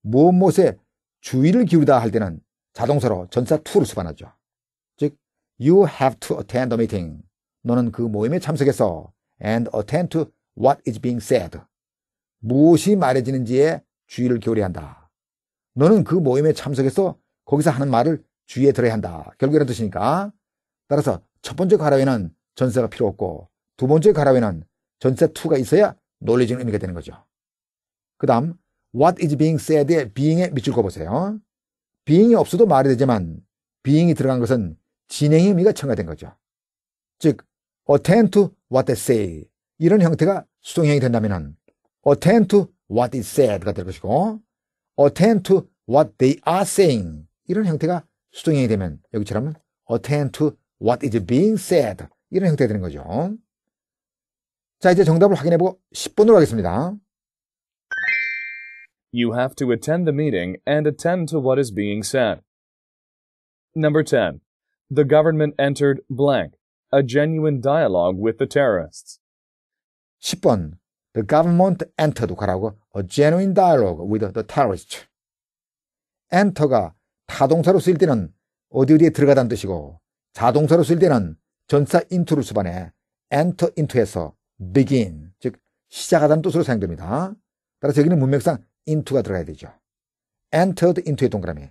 Speaker 1: 무엇무엇에 주의를 기울이다 할 때는 자동사로 전사 2를 수반하죠. 즉 you have to attend the meeting. 너는 그 모임에 참석해서 and attend to what is being said. 무엇이 말해지는지에 주의를 기울여야 한다. 너는 그 모임에 참석해서 거기서 하는 말을 주의에 들어야 한다. 결국이란 뜻이니까. 따라서 첫 번째 가라위는 전세가 필요 없고 두 번째 가라위는 전세 2가 있어야 논리적인 의미가 되는 거죠. 그 다음 what is being said의 being에 밑줄 거보세요. being이 없어도 말이 되지만 being이 들어간 것은 진행의 의미가 첨가된 거죠. 즉 attend to what they say 이런 형태가 수동형이 된다면 attend to what is said가 될 것이고 attend to what they are saying. 이런 형태가 수동형이 되면 여기처럼 attend to what is being said. 이런 형태가 되는 거죠. 자, 이제 정답을 확인해보고 10번으로 하겠습니다.
Speaker 2: You have to attend the meeting and attend to what is being said. Number 10. The government entered blank, a
Speaker 1: genuine dialogue with the terrorists. 10번. the government entered 가라고 a genuine dialogue with the terrorist. enter가 타동사로 쓰일 때는 어디 어디에 들어가다는 뜻이고 자동사로 쓰일 때는 전사 into를 수반해 enter into에서 begin 즉 시작하다는 뜻으로 사용됩니다. 따라서 여기는 문맥상 into가 들어가야 되죠. entered into의 동그라미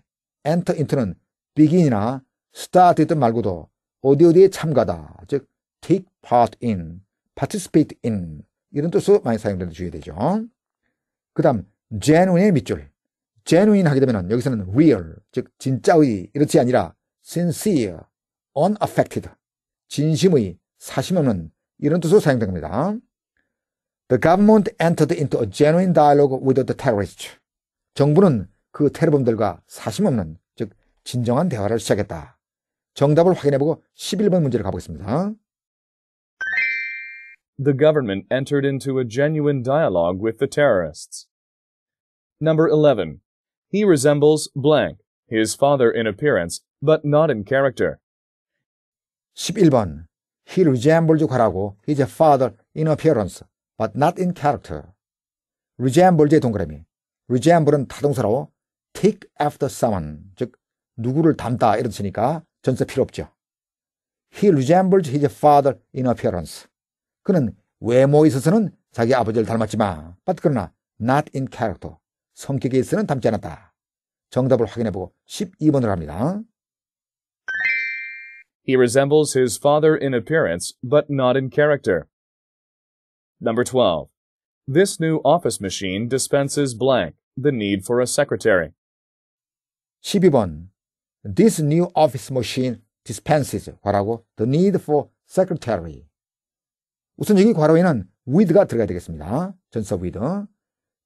Speaker 1: enter into는 begin이나 start 했던 말고도 어디 어디에 참가다 즉 take part in, participate in 이런 뜻으로 많이 사용되는 주의해야 되죠. 그 다음 genuine의 밑줄 genuine 하게 되면 여기서는 real 즉 진짜의 이렇지 아니라 sincere, unaffected 진심의 사심없는 이런 뜻으로 사용됩니다. The government entered into a genuine dialogue with the terrorists. 정부는 그 테러범들과 사심없는 즉 진정한 대화를 시작했다. 정답을 확인해보고 11번 문제를 가보겠습니다.
Speaker 2: the government entered into a genuine dialogue with the terrorists. Number 11. He resembles blank, his father in appearance, but not in character.
Speaker 1: 11번. He resembles 과라고 his father in appearance, but not in character. resembles의 동그라미. resemble은 타동사로 take after someone, 즉 누구를 닮다 이런 뜻이니까 전세 필요 없죠. He resembles his father in appearance. 그는 외모에 있어서는 자기 아버지를 닮았지만, but 그러나 not in character, 성격에 있어서는 닮지 않았다. 정답을 확인해보고 12번을 합니다.
Speaker 2: He resembles his father in appearance, but not in character. Number 12. This new office machine dispenses blank the need for a secretary.
Speaker 1: 12번. This new office machine dispenses 뭐라고? The need for secretary. 우선 여기 괄호에는 with가 들어가야 되겠습니다. 전서 with.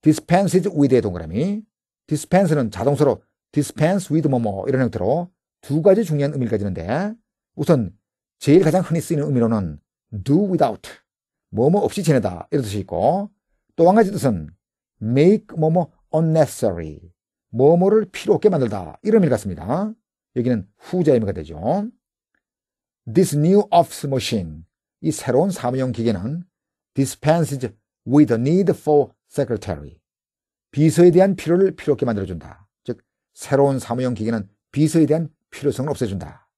Speaker 1: dispenses with의 동그라미. dispense는 자동수로 dispense with 뭐뭐 이런 형태로 두 가지 중요한 의미를 가지는데 우선 제일 가장 흔히 쓰이는 의미로는 do without 뭐뭐 없이 지내다 이런 뜻이 있고 또 한 가지 뜻은 make 뭐뭐 unnecessary 뭐뭐를 필요 없게 만들다 이런 의미 같습니다. 여기는 후자 의미가 되죠. This new office machine 이 새로운 사무용 기계는 dispenses with the need for secretary. 비서에 대한 필요를 필요 없게 만들어준다. 즉, 새로운 사무용 기계는 비서에 대한 필요성을 없애준다.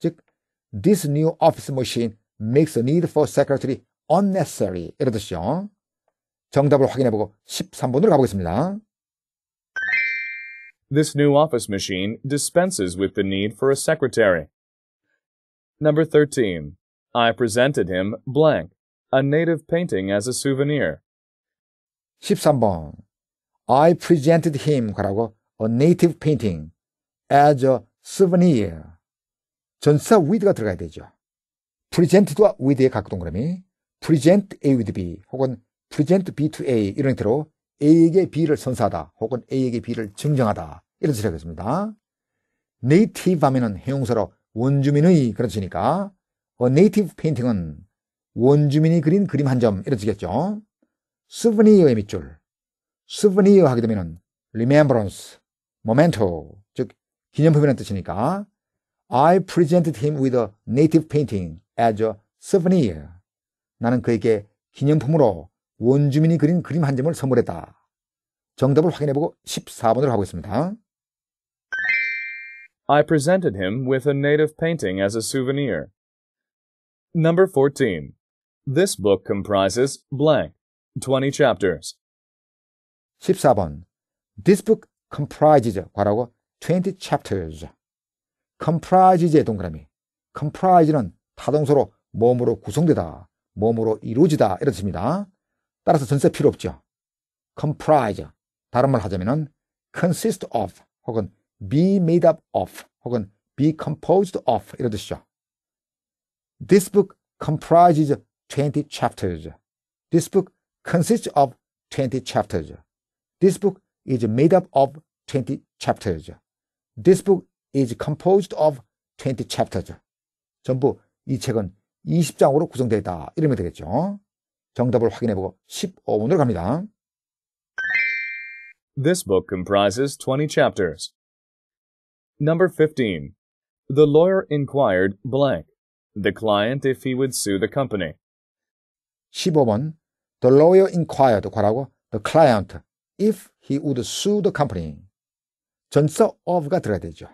Speaker 1: 즉, this new office machine makes the need for secretary unnecessary. 이런 뜻이죠. 정답을 확인해보고 13번으로 가보겠습니다.
Speaker 2: This new office machine dispenses with the need for a secretary. Number 13. I presented him blank, a native painting as a souvenir.
Speaker 1: 13번 I presented him 가라고 a native painting as a souvenir. 전사 with가 들어가야 되죠. presented와 with의 각동그라미 present A with B 혹은 present B to A 이런 형태로 A에게 B를 선사하다 혹은 A에게 B를 증정하다 이런 뜻이 되겠습니다. 네이티브 하면은 형용사로 원주민의 그런 뜻이니까 어, 네이티브 페인팅은 원주민이 그린 그림 한 점 이렇지겠죠. 스브니어의 밑줄. 스브니어 하게 되면은 remembrance, memento 즉 기념품이라는 뜻이니까 I presented him with a native painting as a souvenir. 나는 그에게 기념품으로 원주민이 그린 그림 한 점을 선물했다. 정답을 확인해보고 14번으로 하고 있습니다.
Speaker 2: I presented him with a native painting as a souvenir. Number 14. This book comprises blank, 20 chapters.
Speaker 1: 14번. This book comprises, 과라고 20 chapters. comprises의 동그라미. comprise는 타동서로 몸으로 구성되다, 몸으로 이루어지다, 이런 뜻입니다. 따라서 전세 필요 없죠. comprise. 다른 말 하자면은 consist of 혹은 be made up of 혹은 be composed of 이런 뜻이죠. This book comprises 20 chapters. This book consists of 20 chapters. This book is made up of 20 chapters. This book is composed of 20 chapters. 전부 이 책은 20장으로 구성되어 있다. 이러면 되겠죠. 정답을 확인해보고 15번으로 갑니다.
Speaker 2: This book comprises 20 chapters. Number 15. The lawyer inquired blank. the client if he would sue the company.
Speaker 1: 15번 The lawyer inquired 과라고 the client if he would sue the company. 전서 of가 들어야 되죠.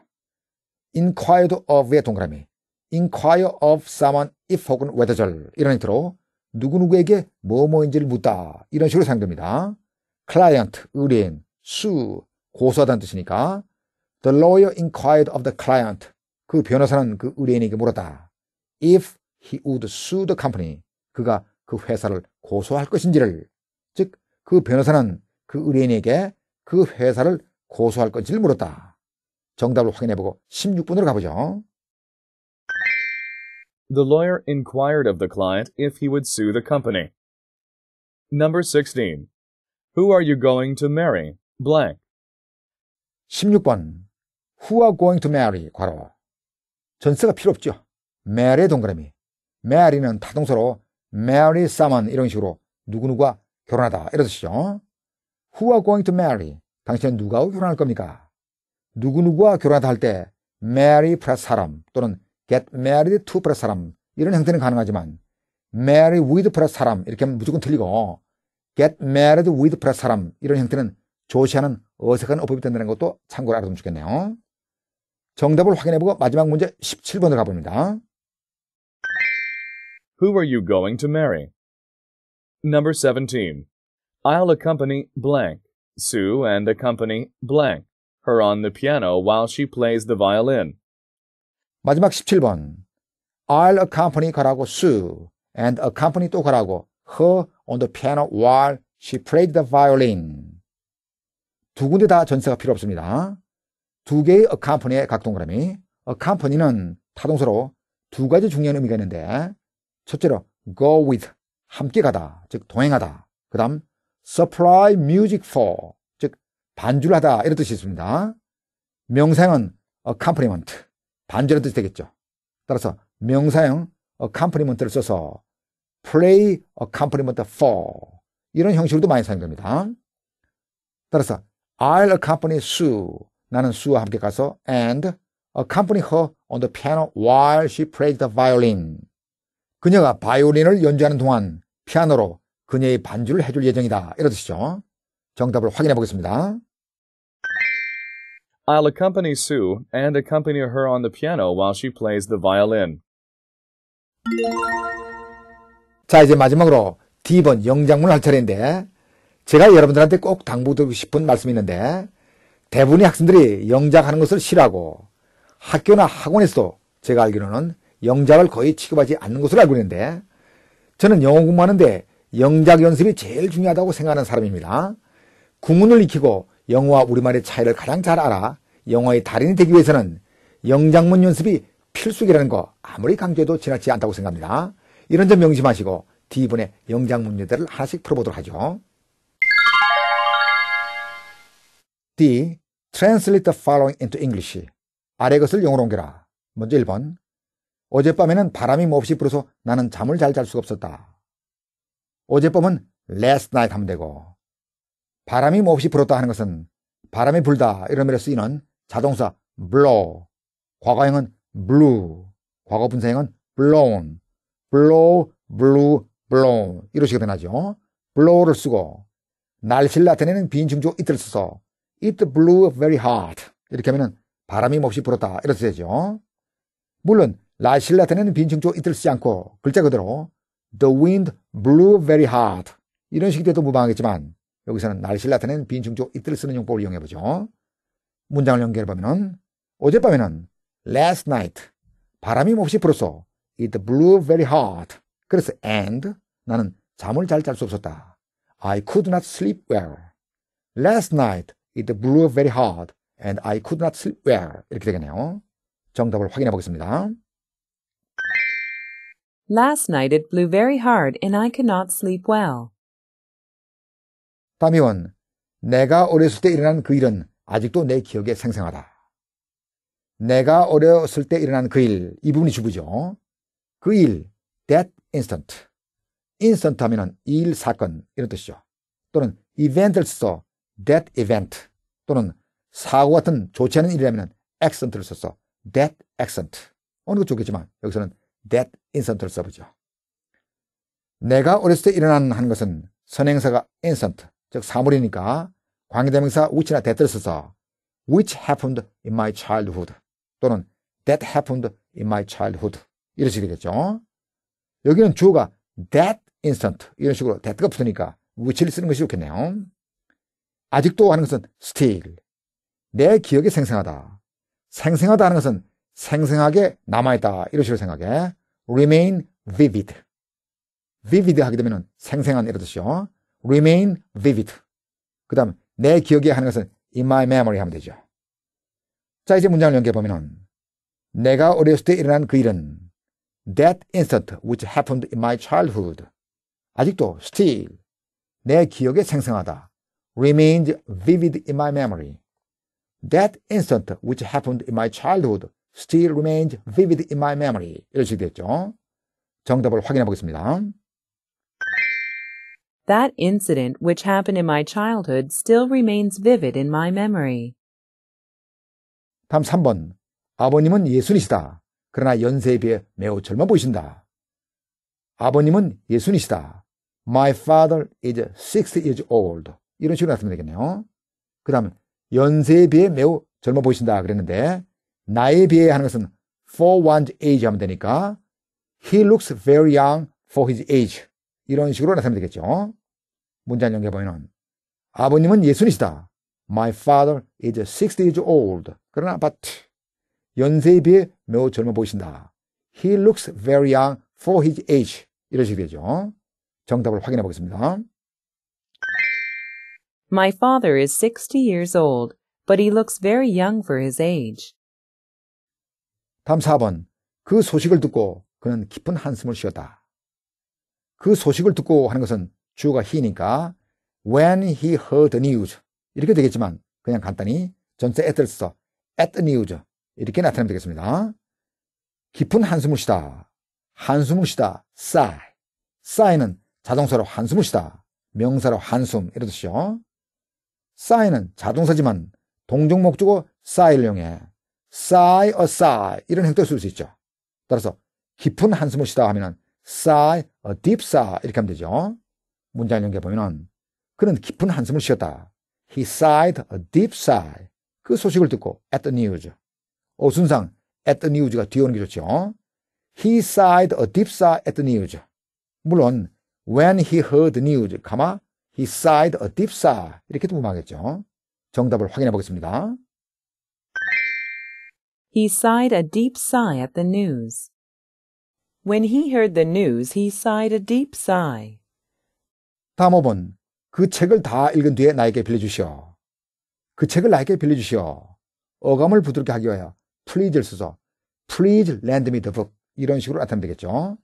Speaker 1: inquired of의 동그라미. inquire of someone if 혹은 whether절 이런 형태로 누구누구에게 뭐뭐인지를 묻다 이런 식으로 사용됩니다. client, 의뢰인, sue, 고소하다는 뜻이니까 the lawyer inquired of the client 그 변호사는 그 의뢰인에게 물었다. if he would sue the company. 그가 그 회사를 고소할 것인지를. 즉, 그 변호사는 그 의뢰인에게 그 회사를 고소할 건지를 물었다. 정답을 확인해보고 16번으로 가보죠.
Speaker 2: The lawyer inquired of the client if he would sue the company. Number 16.
Speaker 1: Who are you going to marry? blank. 16번. Who are going to marry? 과로. 전세가 필요 없죠. 메리 의 동그라미. 메리는 타동서로 메리 사먼 이런 식으로 누구누구와 결혼하다 이런 뜻이죠. Who are going to marry? 당신은 누가 결혼할 겁니까? 누구누구와 결혼하다 할때 메리 r r 플러스 사람 또는 get married to 플러스 사람 이런 형태는 가능하지만 메리 r r y with 플러스 사람 이렇게 하면 무조건 틀리고 get married with 플러스 사람 이런 형태는 조시하는 어색한 어법이 된다는 것도 참고로 알아두면 좋겠네요. 정답을 확인해보고 마지막 문제 17번으로 가봅니다.
Speaker 2: Who are you going to marry? Number 17. I'll accompany blank, Sue and accompany blank, her on the piano while she plays the violin.
Speaker 1: 마지막 17번. I'll accompany 가라고 Sue and accompany 또 가라고 her on the piano while she played the violin. 두 군데 다 전세가 필요 없습니다. 두 개의 accompany의 각동그라미. accompany는 타동사로 두 가지 중요한 의미가 있는데 첫째로 go with 함께 가다 즉 동행하다 그 다음 supply music for 즉 반주를 하다 이런 뜻이 있습니다 명사형은 accompaniment 반주라는 뜻이 되겠죠 따라서 명사형 accompaniment 를 써서 play accompaniment for 이런 형식으로도 많이 사용됩니다 따라서 I'll accompany Sue 나는 수와 함께 가서 and accompany her on the piano while she plays the violin 그녀가 바이올린을 연주하는 동안 피아노로 그녀의 반주를 해줄 예정이다. 이러 뜻이죠. 정답을 확인해 보겠습니다.
Speaker 2: I'll accompany Sue and accompany her on the piano while she plays the violin.
Speaker 1: 자, 이제 마지막으로 D번 영장문을 할 차례인데 제가 여러분들한테 꼭 당부드리고 싶은 말씀이 있는데 대부분의 학생들이 영작하는 것을 싫어하고 학교나 학원에서도 제가 알기로는 영작을 거의 취급하지 않는 것으로 알고 있는데 저는 영어 공부하는데 영작 연습이 제일 중요하다고 생각하는 사람입니다. 구문을 익히고 영어와 우리말의 차이를 가장 잘 알아 영어의 달인이 되기 위해서는 영작문 연습이 필수기라는 거 아무리 강조해도 지나치지 않다고 생각합니다. 이런 점 명심하시고 D분의 영작 문제들을 하나씩 풀어보도록 하죠. D. Translate the following into English. 아래 것을 영어로 옮겨라. 먼저 1번 어젯밤에는 바람이 몹시 뭐 불어서 나는 잠을 잘 잘 수가 없었다. 어젯밤은 last night 하면 되고 바람이 몹시 뭐 불었다 하는 것은 바람이 불다 이런 말에 쓰이는 자동사 blow 과거형은 b l u e 과거 분사형은 blown blow, b l u e blown 이러시으 변하죠. blow를 쓰고 날씨를 나타내는 비인중조 it를 써서 it blew very hard 이렇게 하면 바람이 몹시 뭐 불었다 이렇게 되죠. 물론 라실라트는 빈층조 이틀쓰지 않고 글자 그대로 The wind blew very hard 이런 식이 돼도 무방하겠지만 여기서는 날실라트는 빈층조 이틀 쓰는 용법을 이용해보죠. 문장을 연결해보면 어젯밤에는 last night 바람이 몹시 불었어 it blew very hard 그래서 and 나는 잠을 잘 잘 수 없었다. I could not sleep well. Last night it blew very hard and I could not sleep well 이렇게 되겠네요. 정답을 확인해 보겠습니다.
Speaker 3: Last night it blew very hard and I could not sleep well.
Speaker 1: 다미원, 내가 어렸을 때 일어난 그 일은 아직도 내 기억에 생생하다. 내가 어렸을 때 일어난 그 일, 이 부분이 주부죠. 그 일, that instant. instant 하면은 일, 사건, 이런 뜻이죠. 또는 event를 써서 that event 또는 사고 같은 좋지 않은 일이라면 accident를 써서 that accident. 어느 것도 좋겠지만 여기서는 that 인선트를 써보죠. 내가 어렸을 때 일어난 한 것은 선행사가 인선트, 즉 사물이니까 관계대명사 which나 that를 써서 which happened in my childhood 또는 that happened in my childhood 이런 식이 되겠죠. 여기는 주어가 that instant 이런 식으로 that가 붙으니까 which를 쓰는 것이 좋겠네요. 아직도 하는 것은 still 내 기억이 생생하다. 생생하다 하는 것은 생생하게 남아있다. 이러식으 생각해. remain vivid. vivid 하게 되면 생생한 이런 뜻이요. remain vivid. 그 다음, 내 기억에 하는 것은 in my memory 하면 되죠. 자, 이제 문장을 연결해보면은, 내가 어렸을 때 일어난 그 일은 that instant which happened in my childhood. 아직도 still 내 기억에 생생하다. remains vivid in my memory. That instant which happened in my childhood still remained vivid in my memory. 이런 식이 됐죠. 정답을 확인해 보겠습니다.
Speaker 3: That incident which happened in my childhood still remains vivid in my memory.
Speaker 1: 다음 3번. 아버님은 예순이시다. 그러나 연세에 비해 매우 젊어 보이신다. 아버님은 예순이시다. My father is 60 years old. 이런 식으로 나타내면 되겠네요. 그 다음, 연세에 비해 매우 젊어 보이신다. 그랬는데, 나에 비해 하는 것은 for one's age 하면 되니까 he looks very young for his age 이런 식으로 나타내면 되겠죠. 문장 연결 보면은 아버님은 예순이시다. My father is 60 years old. 그러나 but 연세에 비해 매우 젊어 보이신다. He looks very young for his age. 이런 식이 되죠. 정답을 확인해 보겠습니다.
Speaker 3: My father is 60 years old, but he looks very young for his age.
Speaker 1: 다음 4번 그 소식을 듣고 그는 깊은 한숨을 쉬었다. 그 소식을 듣고 하는 것은 주어가 he니까 when he heard the news 이렇게 되겠지만 그냥 간단히 전체 at을 써 at the news 이렇게 나타내면 되겠습니다. 깊은 한숨을 쉬다 한숨을 쉬다 sigh sigh는 자동사로 한숨을 쉬다 명사로 한숨 이러듯이요 sigh는 자동사지만 동정 목적어 sigh를 이용해 sigh a sigh 이런 형태로 쓸 수 있죠. 따라서 깊은 한숨을 쉬다 하면은 sigh a deep sigh 이렇게 하면 되죠. 문장 연결 보면은 그는 깊은 한숨을 쉬었다. He sighed a deep sigh. 그 소식을 듣고 at the news. 어순상 at the news가 뒤에 오는 게 좋죠. He sighed a deep sigh at the news. 물론 when he heard the news, 가마 he sighed a deep sigh 이렇게도 무방하겠죠. 정답을 확인해 보겠습니다.
Speaker 3: He sighed a deep sigh at the news. When he heard the news, he sighed a deep sigh.
Speaker 1: 다음 5번. 그 책을 다 읽은 뒤에 나에게 빌려주시오. 그 책을 나에게 빌려주시오. 어감을 부드럽게 하기 위하여 please를 써서 please lend me the book 이런 식으로 나타나면 되겠죠.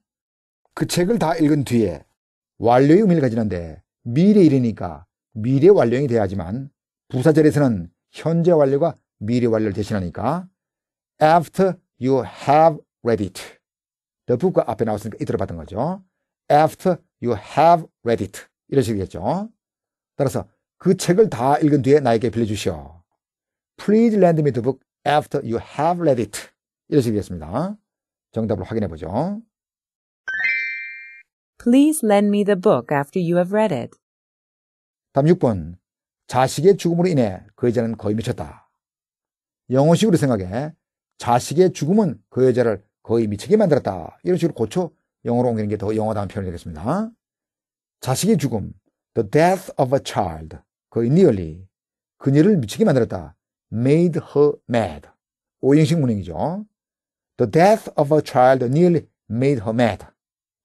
Speaker 1: 그 책을 다 읽은 뒤에 완료의 의미를 가지는데 미래 일이니까 미래 완료이 돼야지만 부사절에서는 현재 완료가 미래 완료를 대신하니까 after you have read it. the b o o k 앞에 나왔으니까 이대로 받은 거죠. after you have read it. 이런 식이겠죠. 따라서 그 책을 다 읽은 뒤에 나에게 빌려주시오. Please lend me the book after you have read it. 이런 식이겠습니다. 정답을 확인해 보죠.
Speaker 3: Please lend me the book after you have read it.
Speaker 1: 다음 6번. 자식의 죽음으로 인해 그 여자는 거의 미쳤다. 영어식으로 생각해 자식의 죽음은 그 여자를 거의 미치게 만들었다. 이런 식으로 고쳐 영어로 옮기는 게 더 영어다운 표현이 되겠습니다. 자식의 죽음, the death of a child, 거의 nearly, 그녀를 미치게 만들었다. made her mad. 오행식 문행이죠. the death of a child nearly made her mad.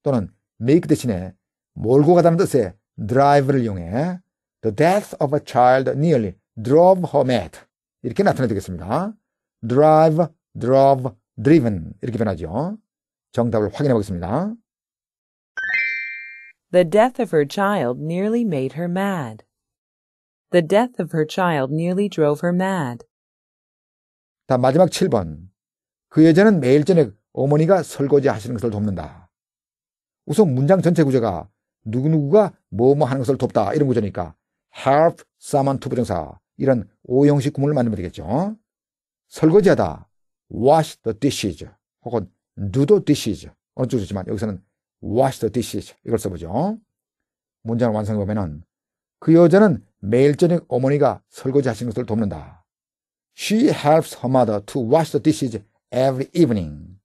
Speaker 1: 또는 make 대신에 몰고 가다는 뜻의 drive를 이용해 the death of a child nearly drove her mad. 이렇게 나타내야 되겠습니다. drive drove, driven 이렇게 변하죠. 정답을 확인해 보겠습니다.
Speaker 3: The death of her child nearly made her mad. The death of her child nearly drove her mad.
Speaker 1: 다 마지막 7번. 그 여자는 매일 저녁 어머니가 설거지 하시는 것을 돕는다. 우선 문장 전체 구조가 누구누구가 뭐뭐 하는 것을 돕다 이런 구조니까 help someone to 부정사 이런 오형식 구문을 만들면 되겠죠. 설거지하다, wash the dishes 혹은 do the dishes 어쩔 수 없지만 여기서는 wash the dishes 이걸 써보죠. 문장을 완성해 보면은 그 여자는 매일 저녁 어머니가 설거지 하시는 것을 돕는다. She helps her mother to wash the dishes every evening.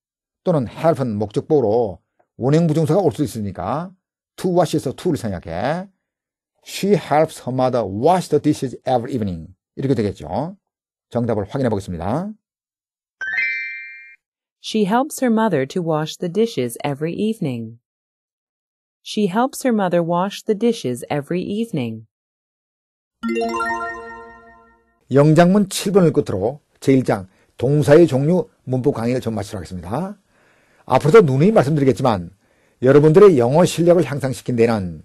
Speaker 1: 또는 help은 목적보로 원형 부정사가 올 수 있으니까 to wash에서 to를 생략해. She helps her mother wash the dishes every evening. 이렇게 되겠죠. 정답을 확인해 보겠습니다.
Speaker 3: She helps her mother to wash the dishes every evening. She helps her mother wash the dishes every evening.
Speaker 1: 영장문 7번을 끝으로 제1장 동사의 종류 문법 강의를 전마치도록 하겠습니다. 앞으로도 누누이 말씀드리겠지만 여러분들의 영어 실력을 향상시킨 데는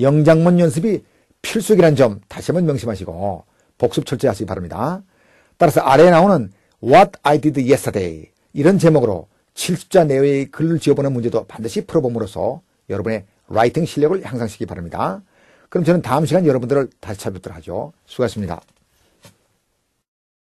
Speaker 1: 영장문 연습이 필수이라는 점 다시 한번 명심하시고 복습 철저히 하시기 바랍니다. 따라서 아래에 나오는 What I did yesterday 이런 제목으로 70자 내외의 글을 지어보는 문제도 반드시 풀어봄으로써 여러분의 라이팅 실력을 향상시키기 바랍니다. 그럼 저는 다음 시간 여러분들을 다시 찾아뵙도록 하죠. 수고하셨습니다.